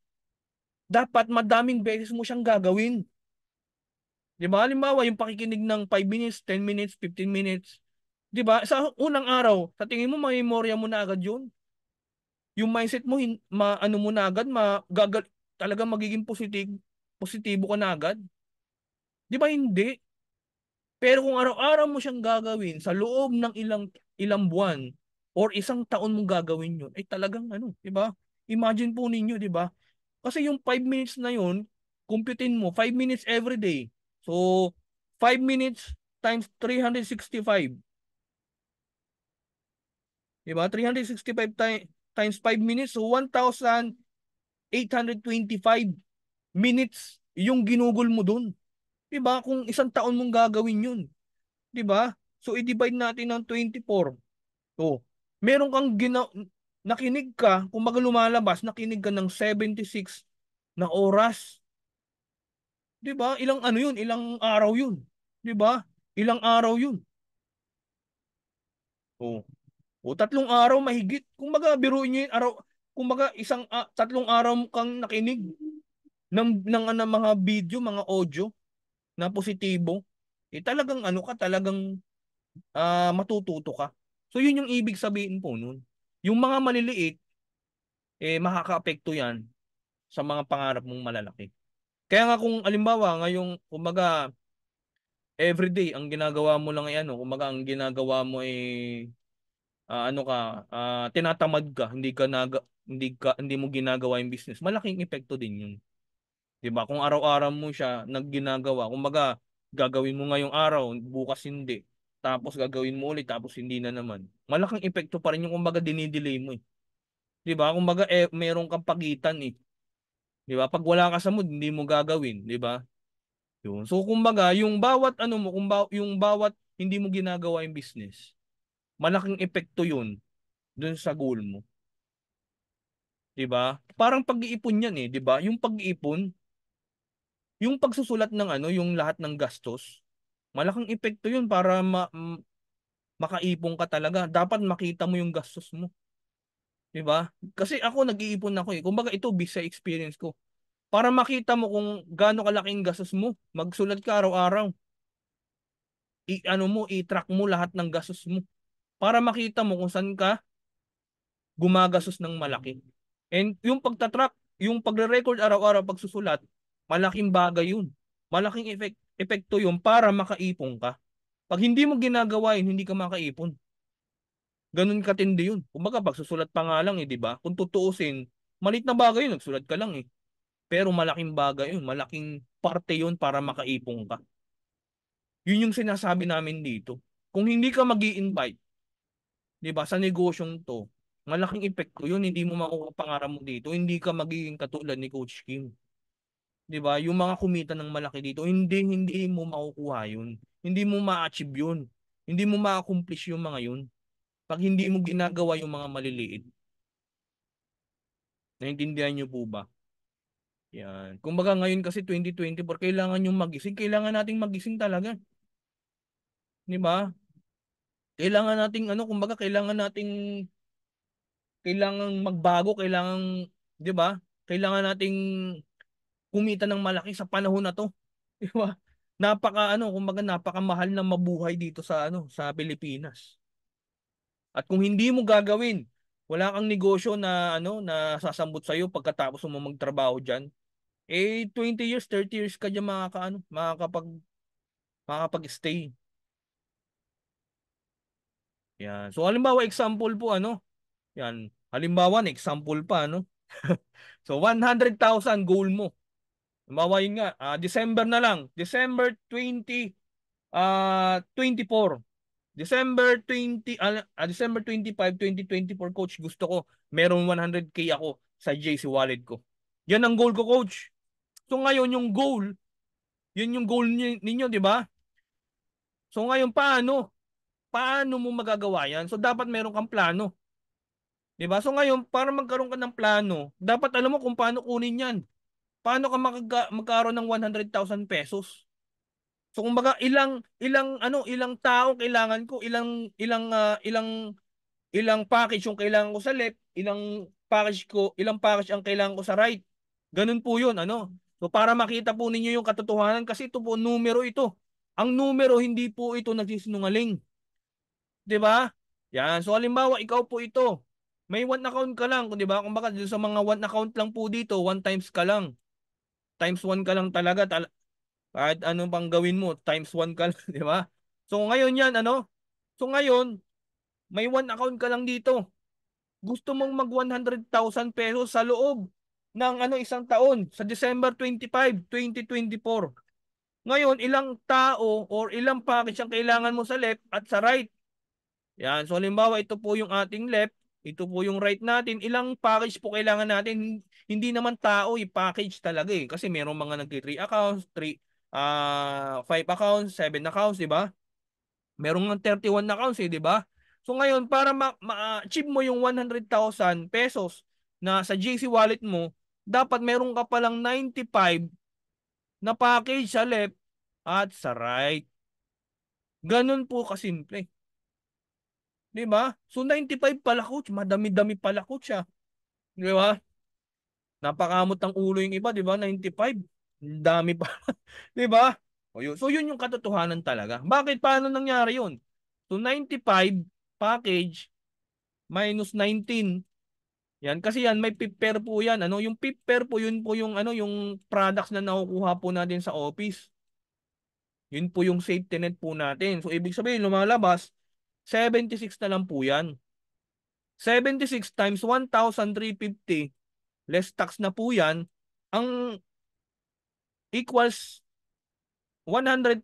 dapat madaming beses mo siyang gagawin. 'Di ba? Halimbawa, yung pakikinig ng 5 minutes, 10 minutes, 15 minutes, 'di ba? Sa unang araw, sa tingin mo may memorya mo na agad 'yun yung mindset mo, maano mo na agad, magagal, talaga magiging positive, positibo ka na agad. Di ba hindi? Pero kung araw-araw mo siyang gagawin sa loob ng ilang ilang buwan or isang taon mong gagawin yun, ay talagang ano, di ba? Imagine po ninyo, di ba? Kasi yung 5 minutes na yun, kumputin mo, 5 minutes every day. So, 5 minutes times 365. Diba? 365 times times 5 minutes. So 1,825 minutes yung ginugol mo dun. Diba? Kung isang taon mong gagawin yun. Diba? So i-divide natin ng 24. So, meron kang gina nakinig ka, kung baga lumalabas, nakinig ka ng 76 na oras. 'Di ba? Ilang ano 'yun? Ilang araw 'yun? 'Di ba? Ilang araw 'yun? Oh. O tatlong araw mahigit. Kung baga biruin niyo 'yung araw, kung baga isang uh, tatlong araw kang nakinig ng, ng ng mga video, mga audio na positibo, eh talagang ano ka, talagang uh, matututo ka. So 'yun 'yung ibig sabihin po noon. Yung mga maliliit eh makakaapekto 'yan sa mga pangarap mong malalaki. Kaya nga kung alimbawa ngayong kumaga everyday ang ginagawa mo lang ay ano, kumbaga ang ginagawa mo ay uh, ano ka, uh, tinatamad ka, hindi ka naga, hindi ka hindi mo ginagawa yung business, malaking epekto din yun. 'Di ba? Kung araw-araw mo siya nagginagawa, kumbaga gagawin mo ngayong araw, bukas hindi. Tapos gagawin mo ulit, tapos hindi na naman. Malaking epekto pa rin yung kumbaga dinidelay mo eh. 'Di ba? Kumbaga eh, meron kang pagitan eh. 'Di ba? Pag wala ka sa mood, hindi mo gagawin, 'di ba? Yun. So kumbaga, yung bawat ano mo, kung ba, yung bawat hindi mo ginagawa yung business, malaking epekto yun dun sa goal mo. 'Di ba? Parang pag-iipon 'yan eh, 'di ba? Yung pag-iipon, yung pagsusulat ng ano, yung lahat ng gastos, malaking epekto 'yun para ma makaipon ka talaga. Dapat makita mo yung gastos mo. 'Di ba? Kasi ako nag-iipon ako eh. Kumbaga ito bisa experience ko. Para makita mo kung gaano kalaking gastos mo, magsulat ka araw-araw. I ano mo, i-track mo lahat ng gastos mo para makita mo kung saan ka gumagastos ng malaki. And yung pagtatrack, yung pagre-record araw-araw pagsusulat, malaking bagay yun. Malaking effect, epekto yun para makaipon ka. Pag hindi mo ginagawa yun, hindi ka makaipon. Ganun katindi yun. Kumbaga, pagsusulat pa nga lang eh, di ba? Kung tutuusin, malit na bagay yun, nagsulat ka lang eh. Pero malaking bagay yun, malaking parte yun para makaipon ka. Yun yung sinasabi namin dito. Kung hindi ka mag invite 'di ba? Sa negosyong 'to, malaking epekto 'yun, hindi mo makukuha mo dito, hindi ka magiging katulad ni Coach Kim. 'Di ba? Yung mga kumita ng malaki dito, hindi hindi mo makukuha 'yun. Hindi mo ma-achieve 'yun. Hindi mo ma-accomplish yung mga 'yun pag hindi mo ginagawa yung mga maliliit. Naintindihan niyo po ba? Yan. Kumbaga ngayon kasi 2024, kailangan yung magising. Kailangan nating magising talaga. Di ba? Kailangan nating ano, kumbaga kailangan nating kailangan magbago, kailangan, 'di ba? Kailangan nating kumita ng malaki sa panahon na 'to. 'Di ba? Napaka ano, kumbaga napakamahal na mabuhay dito sa ano, sa Pilipinas. At kung hindi mo gagawin, wala kang negosyo na ano na sasambot sa iyo pagkatapos mo magtrabaho diyan. Eh 20 years, 30 years ka diyan makakaano, makakapag makakapag-stay. Yan. So halimbawa example po ano. Yan. Halimbawa example pa ano. so 100,000 goal mo. Halimbawa yun nga, uh, December na lang. December 20 uh, 24. December 20 uh, ah, ah, December 25, 2024 coach, gusto ko meron 100k ako sa JC wallet ko. Yan ang goal ko coach. So ngayon yung goal, yun yung goal ninyo, di ba? So ngayon paano? paano mo magagawa yan? So dapat meron kang plano. 'Di ba? So ngayon, para magkaroon ka ng plano, dapat alam mo kung paano kunin 'yan. Paano ka magka- magkaroon ng 100,000 pesos? So kumbaga ilang ilang ano, ilang tao kailangan ko, ilang ilang uh, ilang ilang package yung kailangan ko sa left, ilang package ko, ilang package ang kailangan ko sa right. Ganun po 'yun, ano. So para makita po ninyo yung katotohanan kasi ito po numero ito. Ang numero hindi po ito nagsisinungaling. 'Di ba? Yan. So halimbawa, ikaw po ito. May one account ka lang, 'di ba? Kumbaga dito sa mga one account lang po dito, one times ka lang. Times one ka lang talaga. Tal kahit anong pang gawin mo, times one ka lang, 'di ba? So ngayon 'yan, ano? So ngayon, may one account ka lang dito. Gusto mong mag 100,000 pesos sa loob ng ano isang taon sa December 25, 2024. Ngayon, ilang tao or ilang package ang kailangan mo sa left at sa right? Yan. So halimbawa ito po yung ating left, ito po yung right natin. Ilang package po kailangan natin? Hindi naman tao i-package eh, talaga eh. Kasi merong mga nagti-3 accounts, 3 uh, 5 accounts, 7 accounts, di ba? Merong 31 accounts eh, di ba? So ngayon para ma-achieve ma mo yung 100,000 pesos na sa JC wallet mo, dapat meron ka palang 95 na package sa left at sa right. Ganun po kasimple. Di ba? So 95 pala coach, madami-dami pala coach siya. Ah. Di ba? Napakamot ng ulo yung iba, di ba? 95. Dami pa. di ba? So yun yung katotohanan talaga. Bakit? Paano nangyari yun? So 95 package minus 19. Yan kasi yan may pip po yan. Ano yung pip po yun po yung ano yung products na nakukuha po natin sa office. Yun po yung safety net po natin. So ibig sabihin lumalabas 76 na lang po yan. 76 times 1,350 less tax na po yan, ang equals 100,200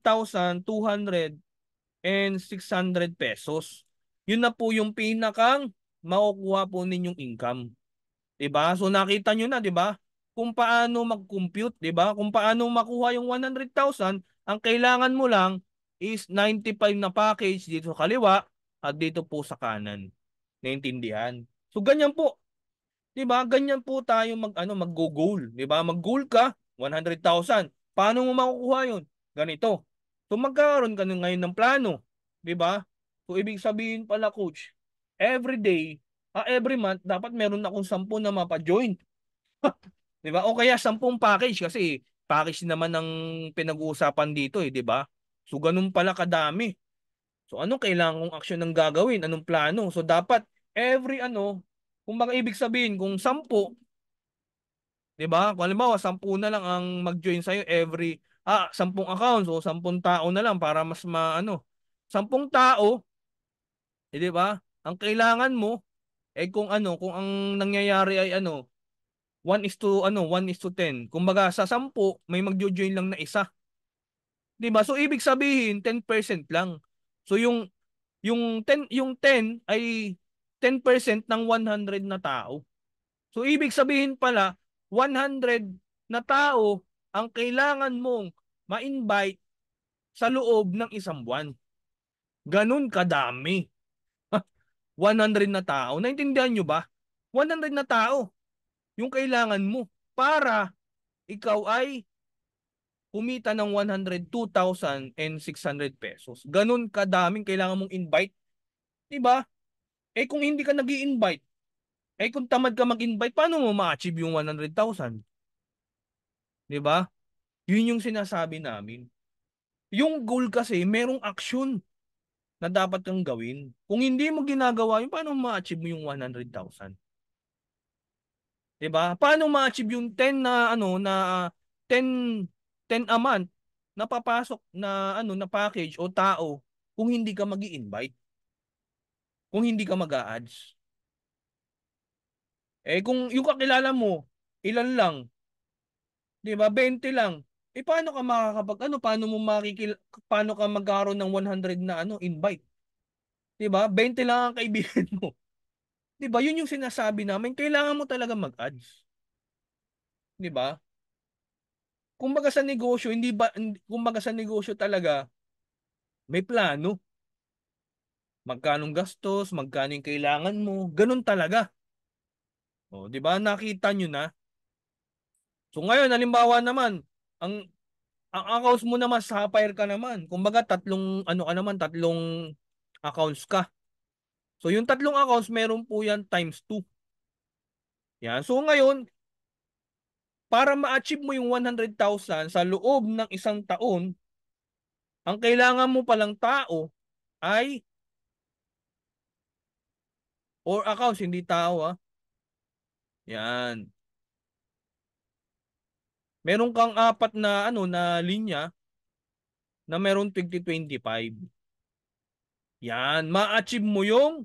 and 600 pesos. Yun na po yung pinakang makukuha po ninyong income. 'Di ba? So nakita niyo na, 'di ba? Kung paano mag-compute, 'di ba? Kung paano makuha yung 100,000, ang kailangan mo lang is 95 na package dito sa kaliwa at dito po sa kanan. Naintindihan? So ganyan po. 'Di ba? Ganyan po tayo mag ano mag goal 'di ba? Mag-goal ka 100,000. Paano mo makukuha 'yon? Ganito. So magkaroon ka ngayon ng plano, 'di ba? So ibig sabihin pala coach, every day, ah, every month dapat meron na akong 10 na mapa-join. 'Di ba? O kaya 10 package kasi package naman ng pinag-uusapan dito eh, 'di ba? So ganun pala kadami. So anong kailangan kong action ng gagawin? Anong plano? So dapat every ano, kung baka ibig sabihin kung 10, 'di ba? Kung halimbawa 10 na lang ang mag-join sa iyo every ah 10 accounts o so 10 tao na lang para mas maano. 10 tao, eh, 'di ba? Ang kailangan mo eh kung ano, kung ang nangyayari ay ano, 1 is to ano, 1 is to 10. Kumbaga sa 10, may magjo-join lang na isa. 'Di ba? So ibig sabihin 10% lang. So yung yung 10 yung 10 ay 10% ng 100 na tao. So ibig sabihin pala 100 na tao ang kailangan mong ma-invite sa loob ng isang buwan. Ganun kadami. 100 na tao. Naintindihan nyo ba? 100 na tao yung kailangan mo para ikaw ay kumita ng 102,600 pesos. Ganun kadaming kailangan mong invite. 'Di ba? Eh kung hindi ka nag invite eh kung tamad ka mag-invite, paano mo ma-achieve yung 100,000? 'Di ba? Yun yung sinasabi namin. Yung goal kasi, merong action na dapat kang gawin. Kung hindi mo ginagawa yun, paano ma-achieve mo yung 100,000? 'Di ba? Paano ma-achieve yung 10 na ano na 10 ah, 10 a month na papasok na ano na package o tao kung hindi ka magi-invite. Kung hindi ka mag ads Eh kung yung kakilala mo, ilan lang? 'Di ba? 20 lang. Eh paano ka makakapag ano paano mo makikil paano ka magkaroon ng 100 na ano invite? 'Di ba? 20 lang ang kaibigan mo. 'Di ba? Yun yung sinasabi namin, kailangan mo talaga mag-ads. 'Di ba? kumbaga sa negosyo, hindi ba, kumbaga sa negosyo talaga, may plano. Magkanong gastos, magkano yung kailangan mo, ganun talaga. O, oh, di ba? Nakita nyo na. So ngayon, halimbawa naman, ang ang accounts mo naman, sapphire ka naman. Kumbaga, tatlong, ano ka naman, tatlong accounts ka. So yung tatlong accounts, meron po yan times 2. Yan. So ngayon, para ma-achieve mo yung 100,000 sa loob ng isang taon, ang kailangan mo palang tao ay or accounts, hindi tao ah. Yan. Meron kang apat na ano na linya na meron 2025. Yan, ma-achieve mo yung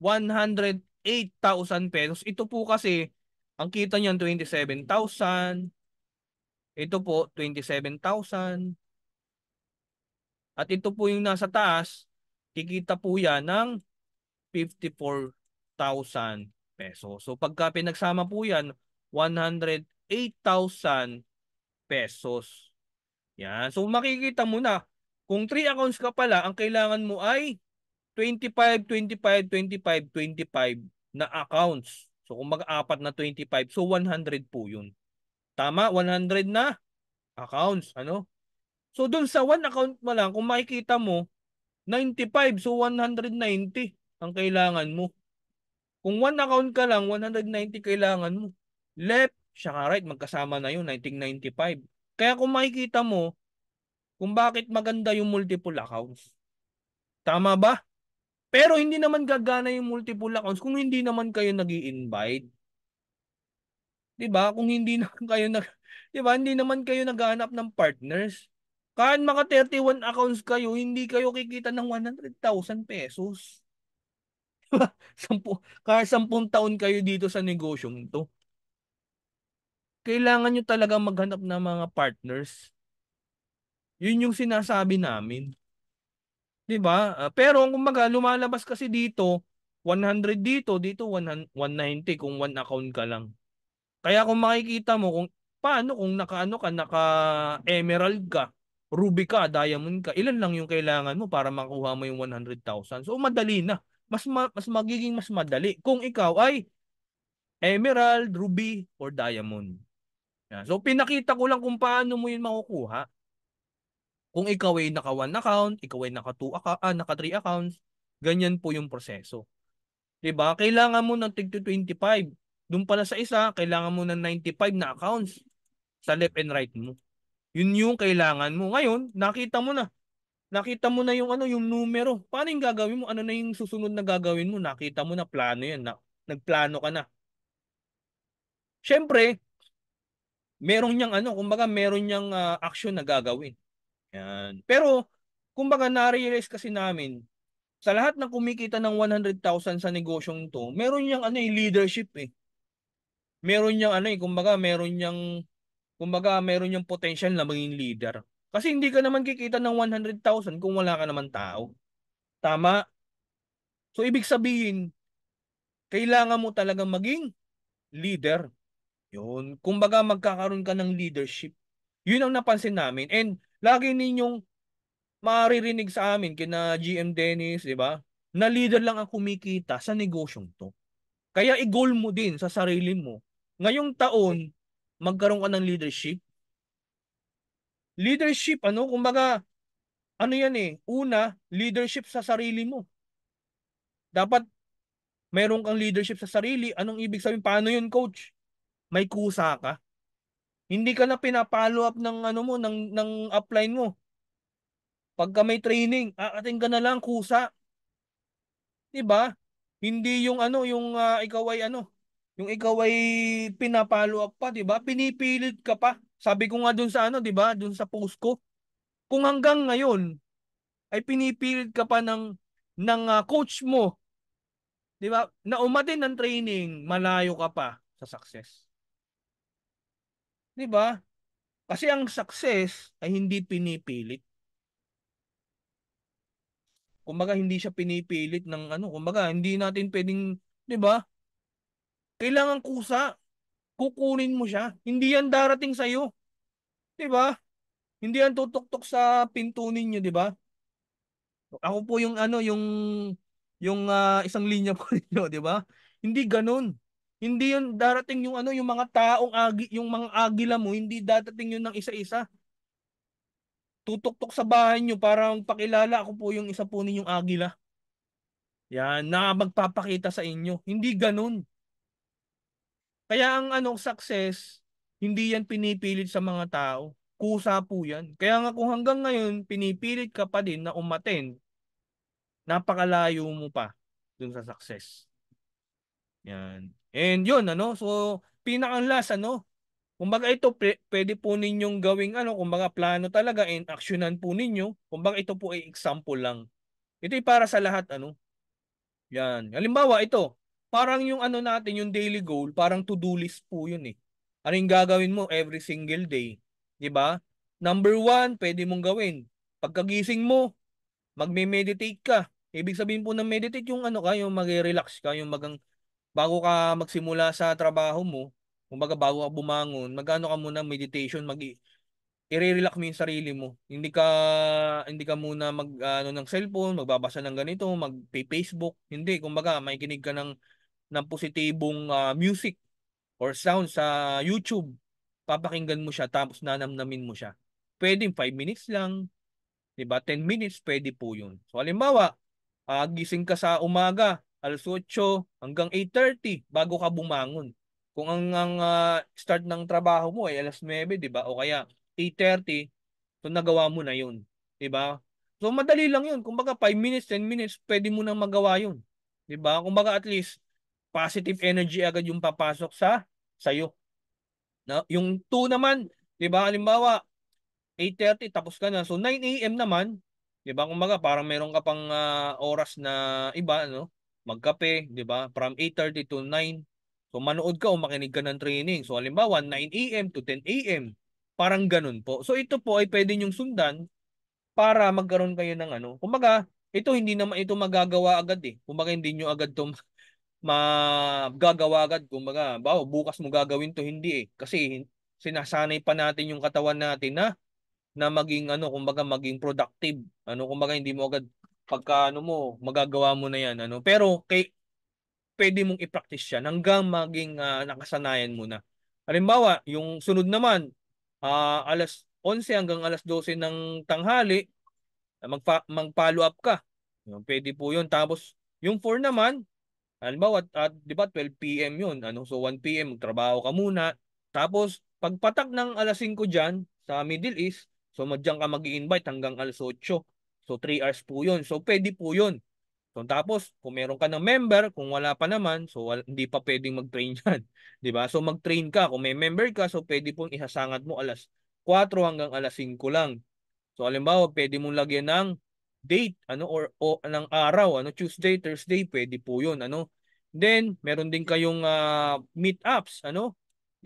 108,000 pesos. Ito po kasi ang kita niyan 27,000. Ito po 27,000. At ito po yung nasa taas, kikita po yan ng 54,000 peso. So pagka pinagsama po yan, 108,000 pesos. Yan. So makikita mo na, kung 3 accounts ka pala, ang kailangan mo ay 25, 25, 25, 25 na accounts So kung mag-apat na 25, so 100 po yun. Tama, 100 na accounts. Ano? So dun sa 1 account mo lang, kung makikita mo, 95, so 190 ang kailangan mo. Kung 1 account ka lang, 190 kailangan mo. Left, siya right, magkasama na yun, 1995. Kaya kung makikita mo, kung bakit maganda yung multiple accounts. Tama ba? Pero hindi naman gagana yung multiple accounts kung hindi naman kayo nag invite 'Di ba? Kung hindi naman kayo nag 'di ba? Hindi naman kayo naghahanap ng partners. Kahit maka 31 accounts kayo, hindi kayo kikita ng 100,000 pesos. Diba? Sampu, kahit 10 taon kayo dito sa negosyong to. Kailangan nyo talaga maghanap ng mga partners. Yun yung sinasabi namin. 'Di ba? Uh, pero kumbaga lumalabas kasi dito 100 dito, dito 190 kung one account ka lang. Kaya kung makikita mo kung paano kung nakaano ka, naka emerald ka, ruby ka, diamond ka, ilan lang yung kailangan mo para makuha mo yung 100,000. So madali na. Mas ma- mas magiging mas madali kung ikaw ay emerald, ruby or diamond. So pinakita ko lang kung paano mo yun makukuha. Kung ikaw ay naka 1 account, ikaw ay naka 2 account, ah, naka 3 accounts, ganyan po yung proseso. 'Di ba? Kailangan mo ng tig 25. Doon pala sa isa, kailangan mo ng 95 na accounts sa left and right mo. Yun yung kailangan mo. Ngayon, nakita mo na. Nakita mo na yung ano, yung numero. Paano yung gagawin mo? Ano na yung susunod na gagawin mo? Nakita mo na plano yan. Na, nagplano ka na. Siyempre, meron niyang ano, kumbaga meron niyang uh, ah, action na gagawin. Yan. Pero, kumbaga, na-realize kasi namin, sa lahat ng kumikita ng 100,000 sa negosyong to, meron niyang ano, eh, leadership eh. Meron niyang ano eh, kumbaga, meron niyang kumbaga, meron niyang potential na maging leader. Kasi hindi ka naman kikita ng 100,000 kung wala ka naman tao. Tama? So ibig sabihin, kailangan mo talaga maging leader. Yun. Kumbaga magkakaroon ka ng leadership. Yun ang napansin namin. And lagi ninyong maririnig sa amin kina GM Dennis, di ba? Na leader lang ang kumikita sa negosyong to. Kaya i-goal mo din sa sarili mo. Ngayong taon, magkaroon ka ng leadership. Leadership, ano? Kumbaga, ano yan eh? Una, leadership sa sarili mo. Dapat meron kang leadership sa sarili. Anong ibig sabihin? Paano yun, coach? May kusa ka. Hindi ka na pinapollow up ng ano mo, ng, ng upline mo. Pagka may training, aating ka na lang, kusa. 'di ba Hindi yung ano, yung uh, ikaw ay ano, yung ikaw ay pinapalo up pa, 'di ba? Pinipilit ka pa. Sabi ko nga doon sa ano, 'di ba? Doon sa post ko. Kung hanggang ngayon ay pinipilit ka pa ng ng uh, coach mo, 'di ba? Na umatin ng training, malayo ka pa sa success. 'Di ba? Kasi ang success ay hindi pinipilit. Kumbaga hindi siya pinipilit ng ano, kumbaga hindi natin pwedeng, 'di ba? Kailangan kusa. Kukunin mo siya. Hindi yan darating sa iyo. 'Di ba? Hindi yan tutuktok sa pinto ninyo, 'di ba? Ako po yung ano, yung yung uh, isang linya po ninyo, 'di ba? Hindi ganoon. Hindi yung darating yung ano, yung mga taong agi, yung mga agila mo, hindi dadating yun ng isa-isa. Tutuktok sa bahay nyo para magpakilala ako po yung isa po ninyong agila. Yan, na magpapakita sa inyo. Hindi ganoon. Kaya ang anong success, hindi yan pinipilit sa mga tao. Kusa po yan. Kaya nga kung hanggang ngayon, pinipilit ka pa din na umaten, napakalayo mo pa dun sa success. Yan. And yun, ano, so pinakang last, ano, kumbaga ito pwede po ninyong gawing, ano, kumbaga plano talaga and actionan po ninyo. Kumbaga ito po ay example lang. Ito ay para sa lahat, ano. Yan. Halimbawa, ito, parang yung ano natin, yung daily goal, parang to-do list po yun eh. Ano yung gagawin mo every single day? 'Di ba? Number one, pwede mong gawin. Pagkagising mo, magme-meditate ka. Ibig sabihin po ng meditate yung ano ka, yung magre-relax ka, yung magang bago ka magsimula sa trabaho mo, kumbaga bago ka bumangon, magano ka muna meditation, mag i-relax mo yung sarili mo. Hindi ka hindi ka muna mag ano ng cellphone, magbabasa ng ganito, mag-Facebook, hindi kumbaga makikinig ka ng ng positibong uh, music or sound sa YouTube. Papakinggan mo siya tapos nanamnamin mo siya. Pwede 5 minutes lang, 'di ba? 10 minutes pwede po 'yun. So halimbawa, uh, gising ka sa umaga, alas 8 hanggang 8.30 bago ka bumangon. Kung ang, ang uh, start ng trabaho mo ay alas 9, di ba? O kaya 8.30, so nagawa mo na yun. Di ba? So madali lang yun. Kung baga 5 minutes, 10 minutes, pwede mo nang magawa yun. Di ba? Kung baga at least positive energy agad yung papasok sa sa'yo. No? Yung 2 naman, di ba? Halimbawa, 8.30 tapos ka na. So 9 a.m. naman, 'di ba? Kumbaga parang meron ka pang uh, oras na iba no magkape, di ba? From 8.30 to 9. So manood ka o makinig ka ng training. So halimbawa, 9 a.m. to 10 a.m. Parang ganun po. So ito po ay pwede nyong sundan para magkaroon kayo ng ano. Kumbaga, ito hindi naman ito magagawa agad eh. Kumbaga hindi niyo agad to magagawa agad. Kumbaga, bawo bukas mo gagawin to hindi eh. Kasi sinasanay pa natin yung katawan natin na na maging ano kumbaga maging productive. Ano kumbaga hindi mo agad pagka ano mo, magagawa mo na yan. Ano? Pero kay, pwede mong i-practice yan hanggang maging uh, nakasanayan mo na. Halimbawa, yung sunod naman, uh, alas 11 hanggang alas 12 ng tanghali, ah, magpa- mag-follow up ka. Pwede po yun. Tapos, yung 4 naman, halimbawa, at, at di ba, 12 p.m. yun. Ano? So, 1 p.m. magtrabaho ka muna. Tapos, pagpatak ng alas 5 dyan, sa Middle East, so madyan ka mag invite hanggang alas 8. So 3 hours po yun. So pwede po yun. So tapos kung meron ka ng member, kung wala pa naman, so wala, hindi pa pwedeng mag-train yan. 'Di ba? So mag-train ka kung may member ka, so pwede pong isasangad mo alas 4 hanggang alas 5 lang. So halimbawa, pwede mong lagyan ng date ano or, o ng araw, ano Tuesday, Thursday, pwede po 'yun, ano. Then meron din kayong uh, ah, meet ups, ano?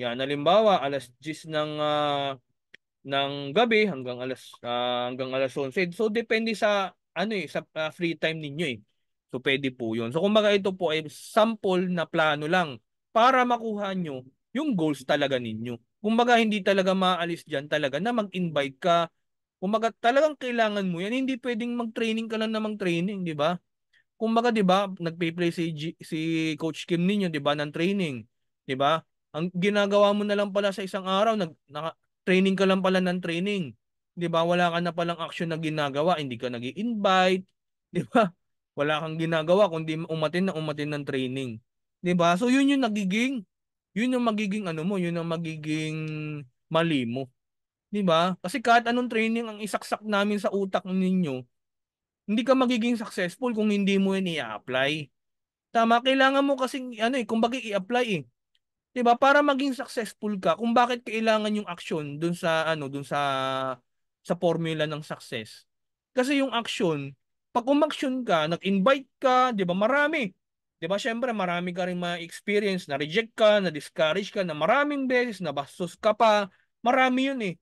Yan halimbawa alas 10 ng uh, ng gabi hanggang alas uh, hanggang alas 11. So depende sa ano eh sa uh, free time ninyo eh. So pwede po 'yun. So kumbaga ito po ay sample na plano lang para makuha nyo yung goals talaga ninyo. Kumbaga hindi talaga maalis diyan talaga na mag-invite ka. Kumbaga talagang kailangan mo yan. Hindi pwedeng mag-training ka lang na mag-training, di ba? Kumbaga, di ba, nagpe-play si, G- si Coach Kim ninyo, di ba, ng training. Di ba? Ang ginagawa mo na lang pala sa isang araw, nag, naka, Training ka lang pala ng training. 'Di ba? Wala ka na palang action na ginagawa, hindi ka nag invite 'di ba? Wala kang ginagawa kundi umatin na umatin ng training. 'Di ba? So 'yun yung nagiging 'yun yung magiging ano mo, 'yun ang magiging mali mo. 'Di ba? Kasi kahit anong training ang isaksak namin sa utak ninyo, hindi ka magiging successful kung hindi mo 'yan i-apply. Tama, kailangan mo kasi ano eh, kumbaga i-apply eh. 'Di ba? Para maging successful ka, kung bakit kailangan yung action doon sa ano, doon sa sa formula ng success. Kasi yung action, pag umaksyon ka, nag-invite ka, 'di ba? Marami. 'Di ba? Syempre, marami ka ring ma-experience na reject ka, na discourage ka na maraming beses, na bastos ka pa. Marami 'yun eh.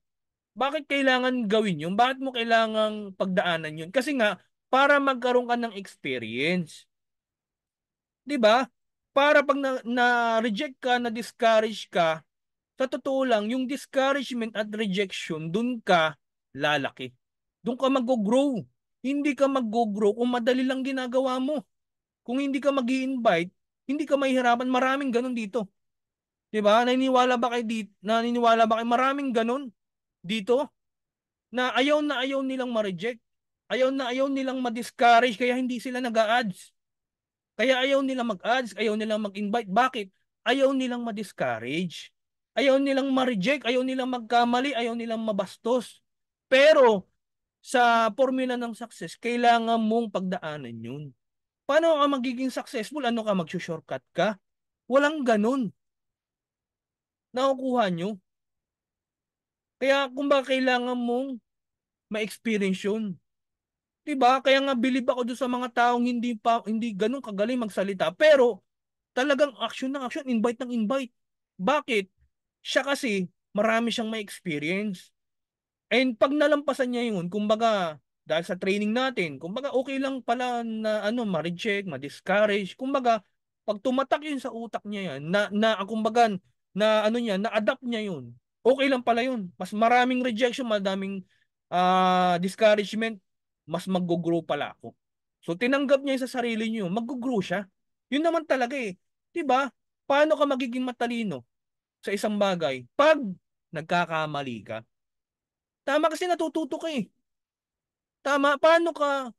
Bakit kailangan gawin 'yun? Bakit mo kailangan pagdaanan 'yun? Kasi nga para magkaroon ka ng experience. 'Di ba? para pag na-reject na, na ka, na-discourage ka, sa totoo lang, yung discouragement at rejection, dun ka lalaki. Dun ka mag-grow. Hindi ka mag-grow kung madali lang ginagawa mo. Kung hindi ka mag invite hindi ka mahihirapan. Maraming ganun dito. 'Di ba? Naniniwala ba kayo dito? Naniniwala ba kayo maraming ganun dito? Na ayaw na ayaw nilang ma-reject. Ayaw na ayaw nilang ma-discourage kaya hindi sila nag-a-ads. Kaya ayaw nila mag-ads, ayaw nila mag-invite. Bakit? Ayaw nilang ma-discourage. Ayaw nilang ma-reject, ayaw nilang magkamali, ayaw nilang mabastos. Pero sa formula ng success, kailangan mong pagdaanan yun. Paano ka magiging successful? Ano ka, mag-shortcut ka? Walang ganun. Nakukuha nyo. Kaya kung ba kailangan mong ma-experience yun. 'Di diba? Kaya nga believe ako doon sa mga taong hindi pa hindi ganoon kagaling magsalita, pero talagang action ng action, invite ng invite. Bakit? Siya kasi marami siyang may experience. And pag nalampasan niya 'yun, kumbaga dahil sa training natin, kumbaga okay lang pala na ano, ma-reject, ma-discourage. Kumbaga pag tumatak 'yun sa utak niya 'yan, na na kumbaga na ano niya, na-adapt niya 'yun okay lang pala yun. Mas maraming rejection, madaming uh, discouragement, mas mag-grow pala ako. So tinanggap niya sa sarili niyo, mag-grow siya. Yun naman talaga eh. 'Di ba? Paano ka magiging matalino sa isang bagay pag nagkakamali ka? Tama kasi natututo ka eh. Tama, paano ka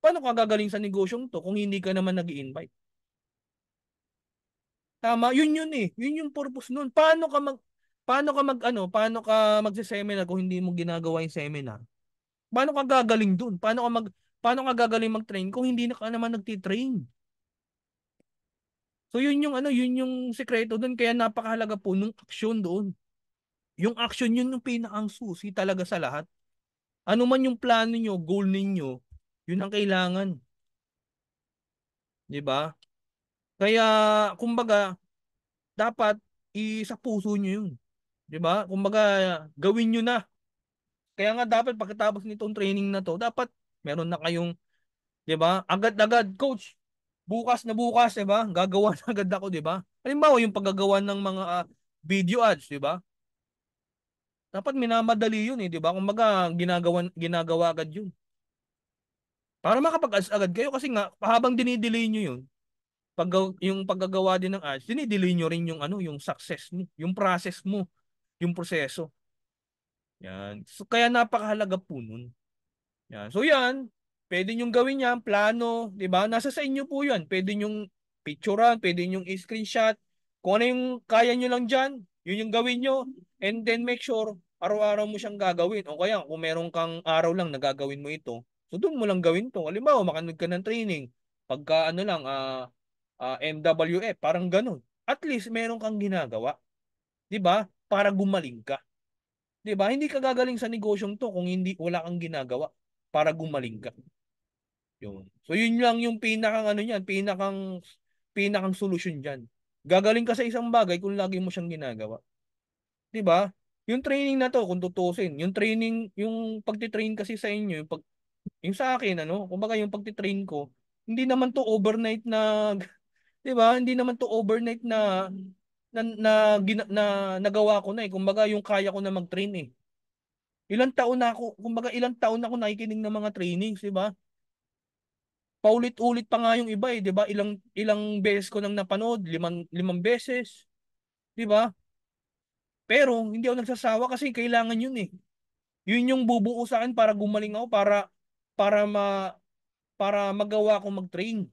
paano ka gagaling sa negosyong to kung hindi ka naman nag invite Tama, yun yun eh. Yun yung purpose noon. Paano ka mag paano ka mag ano, paano ka magse-seminar kung hindi mo ginagawa yung seminar? Paano ka gagaling doon? Paano ka mag paano ka gagaling mag-train kung hindi na ka naman nagti-train? So yun yung ano, yun yung sekreto doon kaya napakahalaga po nung action doon. Yung action yun yung pinakaang susi talaga sa lahat. Ano man yung plano niyo, goal niyo, yun ang kailangan. 'Di ba? Kaya kumbaga dapat isa puso nyo yun. 'Di ba? Kumbaga gawin niyo na kaya nga dapat pagkatapos nitong training na to, dapat meron na kayong, di ba? Agad-agad, coach, bukas na bukas, di ba? Gagawa na agad ako, di ba? Halimbawa, yung paggagawa ng mga uh, video ads, di ba? Dapat minamadali yun, eh, di ba? Kung baga, ginagawa, ginagawa agad yun. Para makapag-ads agad kayo kasi nga, habang dinidelay niyo yun, pag, yung paggagawa din ng ads, dinidelay niyo rin yung, ano, yung success mo, yung process mo, yung proseso. Yan. So, kaya napakahalaga po nun. Yan. So yan, pwede nyong gawin yan, plano, di ba? Nasa sa inyo po yan. Pwede nyong picturean, pwede nyong screenshot. Kung ano yung kaya nyo lang dyan, yun yung gawin nyo. And then make sure, araw-araw mo siyang gagawin. O kaya, kung meron kang araw lang nagagawin mo ito, so doon mo lang gawin to. Halimbawa, makanood ka ng training. Pagka ano lang, uh, ah, uh, ah, MWF, parang ganun. At least meron kang ginagawa. 'Di ba? Para gumaling ka. 'Di ba? Hindi ka gagaling sa negosyong 'to kung hindi wala kang ginagawa para gumaling ka. Yun. So yun lang yung pinakang ano niyan, pinakang pinakang solusyon diyan. Gagaling ka sa isang bagay kung lagi mo siyang ginagawa. 'Di ba? Yung training na to kung tutusin, yung training, yung pagti-train kasi sa inyo, yung pag yung sa akin ano, kumbaga yung pagti-train ko, hindi naman to overnight na 'di ba? Hindi naman to overnight na na, na, gina, na nagawa ko na eh. Kumbaga yung kaya ko na mag-train eh. Ilang taon na ako, kumbaga ilang taon na ako nakikinig ng mga trainings, di ba? Paulit-ulit pa nga yung iba eh, di ba? Ilang, ilang beses ko nang napanood, limang, limang beses, di ba? Pero hindi ako nagsasawa kasi kailangan yun eh. Yun yung bubuo sa akin para gumaling ako, para, para ma, para magawa ko mag-train.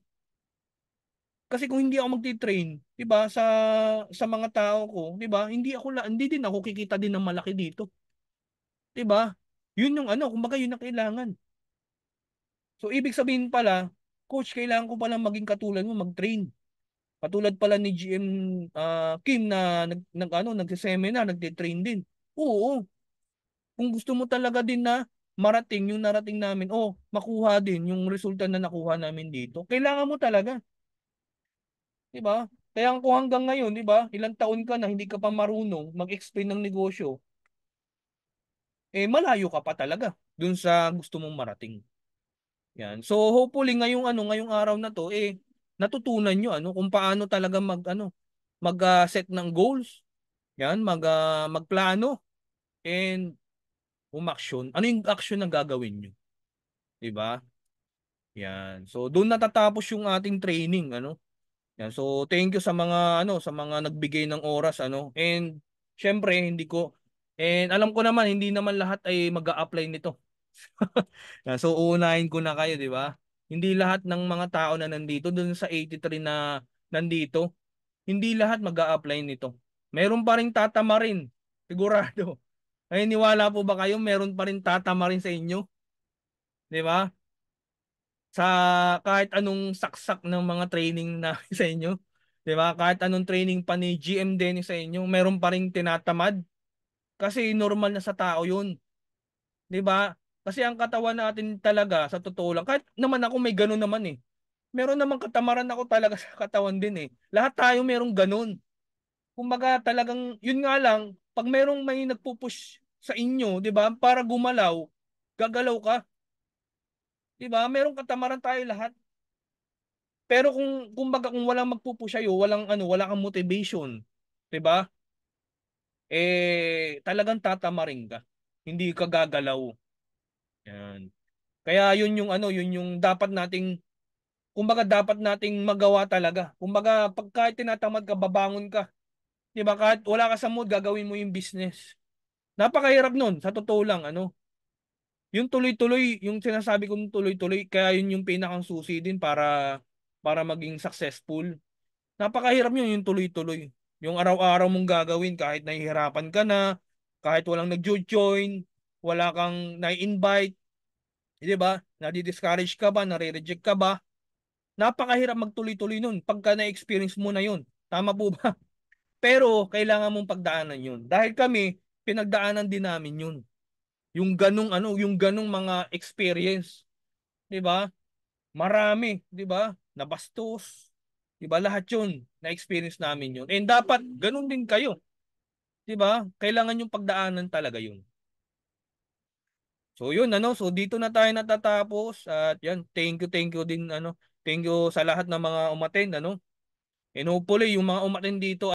Kasi kung hindi ako magti-train, 'di ba, sa sa mga tao ko, 'di ba? Hindi ako la, hindi din ako kikita din ng malaki dito. 'Di ba? 'Yun yung ano, kumbaga 'yun ang kailangan. So ibig sabihin pala, coach, kailangan ko pala maging katulad mo mag-train. Katulad pala ni GM uh, ah, Kim na nag, nag ano, nagse-seminar, nagte-train din. Oo. Kung gusto mo talaga din na marating yung narating namin, oh, makuha din yung resulta na nakuha namin dito. Kailangan mo talaga 'Di ba? Kaya kung hanggang ngayon, 'di ba, ilang taon ka na hindi ka pa marunong mag-explain ng negosyo, eh malayo ka pa talaga dun sa gusto mong marating. Yan. So hopefully ngayong ano, ngayong araw na 'to, eh natutunan niyo ano kung paano talaga mag ano, mag-set ah, uh, ng goals. Yan, mag uh, magplano and umaksyon. Ano yung action na gagawin niyo? 'Di ba? Yan. So doon natatapos yung ating training ano. Yan. So thank you sa mga ano sa mga nagbigay ng oras ano. And syempre hindi ko and alam ko naman hindi naman lahat ay mag-a-apply nito. yan. so uunahin ko na kayo, di ba? Hindi lahat ng mga tao na nandito doon sa 83 na nandito, hindi lahat mag-a-apply nito. Meron pa rin tatama rin, sigurado. Ay niwala po ba kayo, meron pa rin tatama rin sa inyo? Di ba? sa kahit anong saksak ng mga training na sa inyo. 'Di ba? Kahit anong training pa ni GM Dennis sa inyo, meron pa ring tinatamad. Kasi normal na sa tao 'yun. 'Di ba? Kasi ang katawan natin talaga sa totoo lang, kahit naman ako may ganun naman eh. Meron naman katamaran ako talaga sa katawan din eh. Lahat tayo merong ganun. Kumbaga talagang yun nga lang, pag merong may nagpupush sa inyo, 'di ba? Para gumalaw, gagalaw ka. Di ba? Merong katamaran tayo lahat. Pero kung kumbaga kung walang magpupush sa'yo, walang ano, wala kang motivation, 'di ba? Eh talagang tatamarin ka. Hindi ka gagalaw. Yan. Kaya 'yun yung ano, 'yun yung dapat nating kumbaga dapat nating magawa talaga. Kumbaga pagka tinatamad ka, babangon ka. 'Di ba? Kahit wala ka sa mood, gagawin mo yung business. Napakahirap nun, sa totoo lang, ano yung tuloy-tuloy, yung sinasabi kong tuloy-tuloy, kaya yun yung pinakang susi din para para maging successful. Napakahirap yun yung tuloy-tuloy. Yung araw-araw mong gagawin kahit nahihirapan ka na, kahit walang nag-join, wala kang na-invite, 'di ba? Nadi-discourage ka ba, nare-reject ka ba? Napakahirap magtuloy-tuloy nun pagka na-experience mo na yun. Tama po ba? Pero kailangan mong pagdaanan yun. Dahil kami, pinagdaanan din namin yun. Yung ganong ano, yung ganong mga experience. 'Di ba? Marami, 'di ba? Nabastos. 'Di ba? Lahat 'yun na-experience namin 'yun. And dapat ganun din kayo. 'Di ba? Kailangan yung pagdaanan talaga 'yun. So 'yun ano, so dito na tayo natatapos at 'yan, thank you, thank you din ano. Thank you sa lahat ng mga umattend ano. And hopefully yung mga umattend dito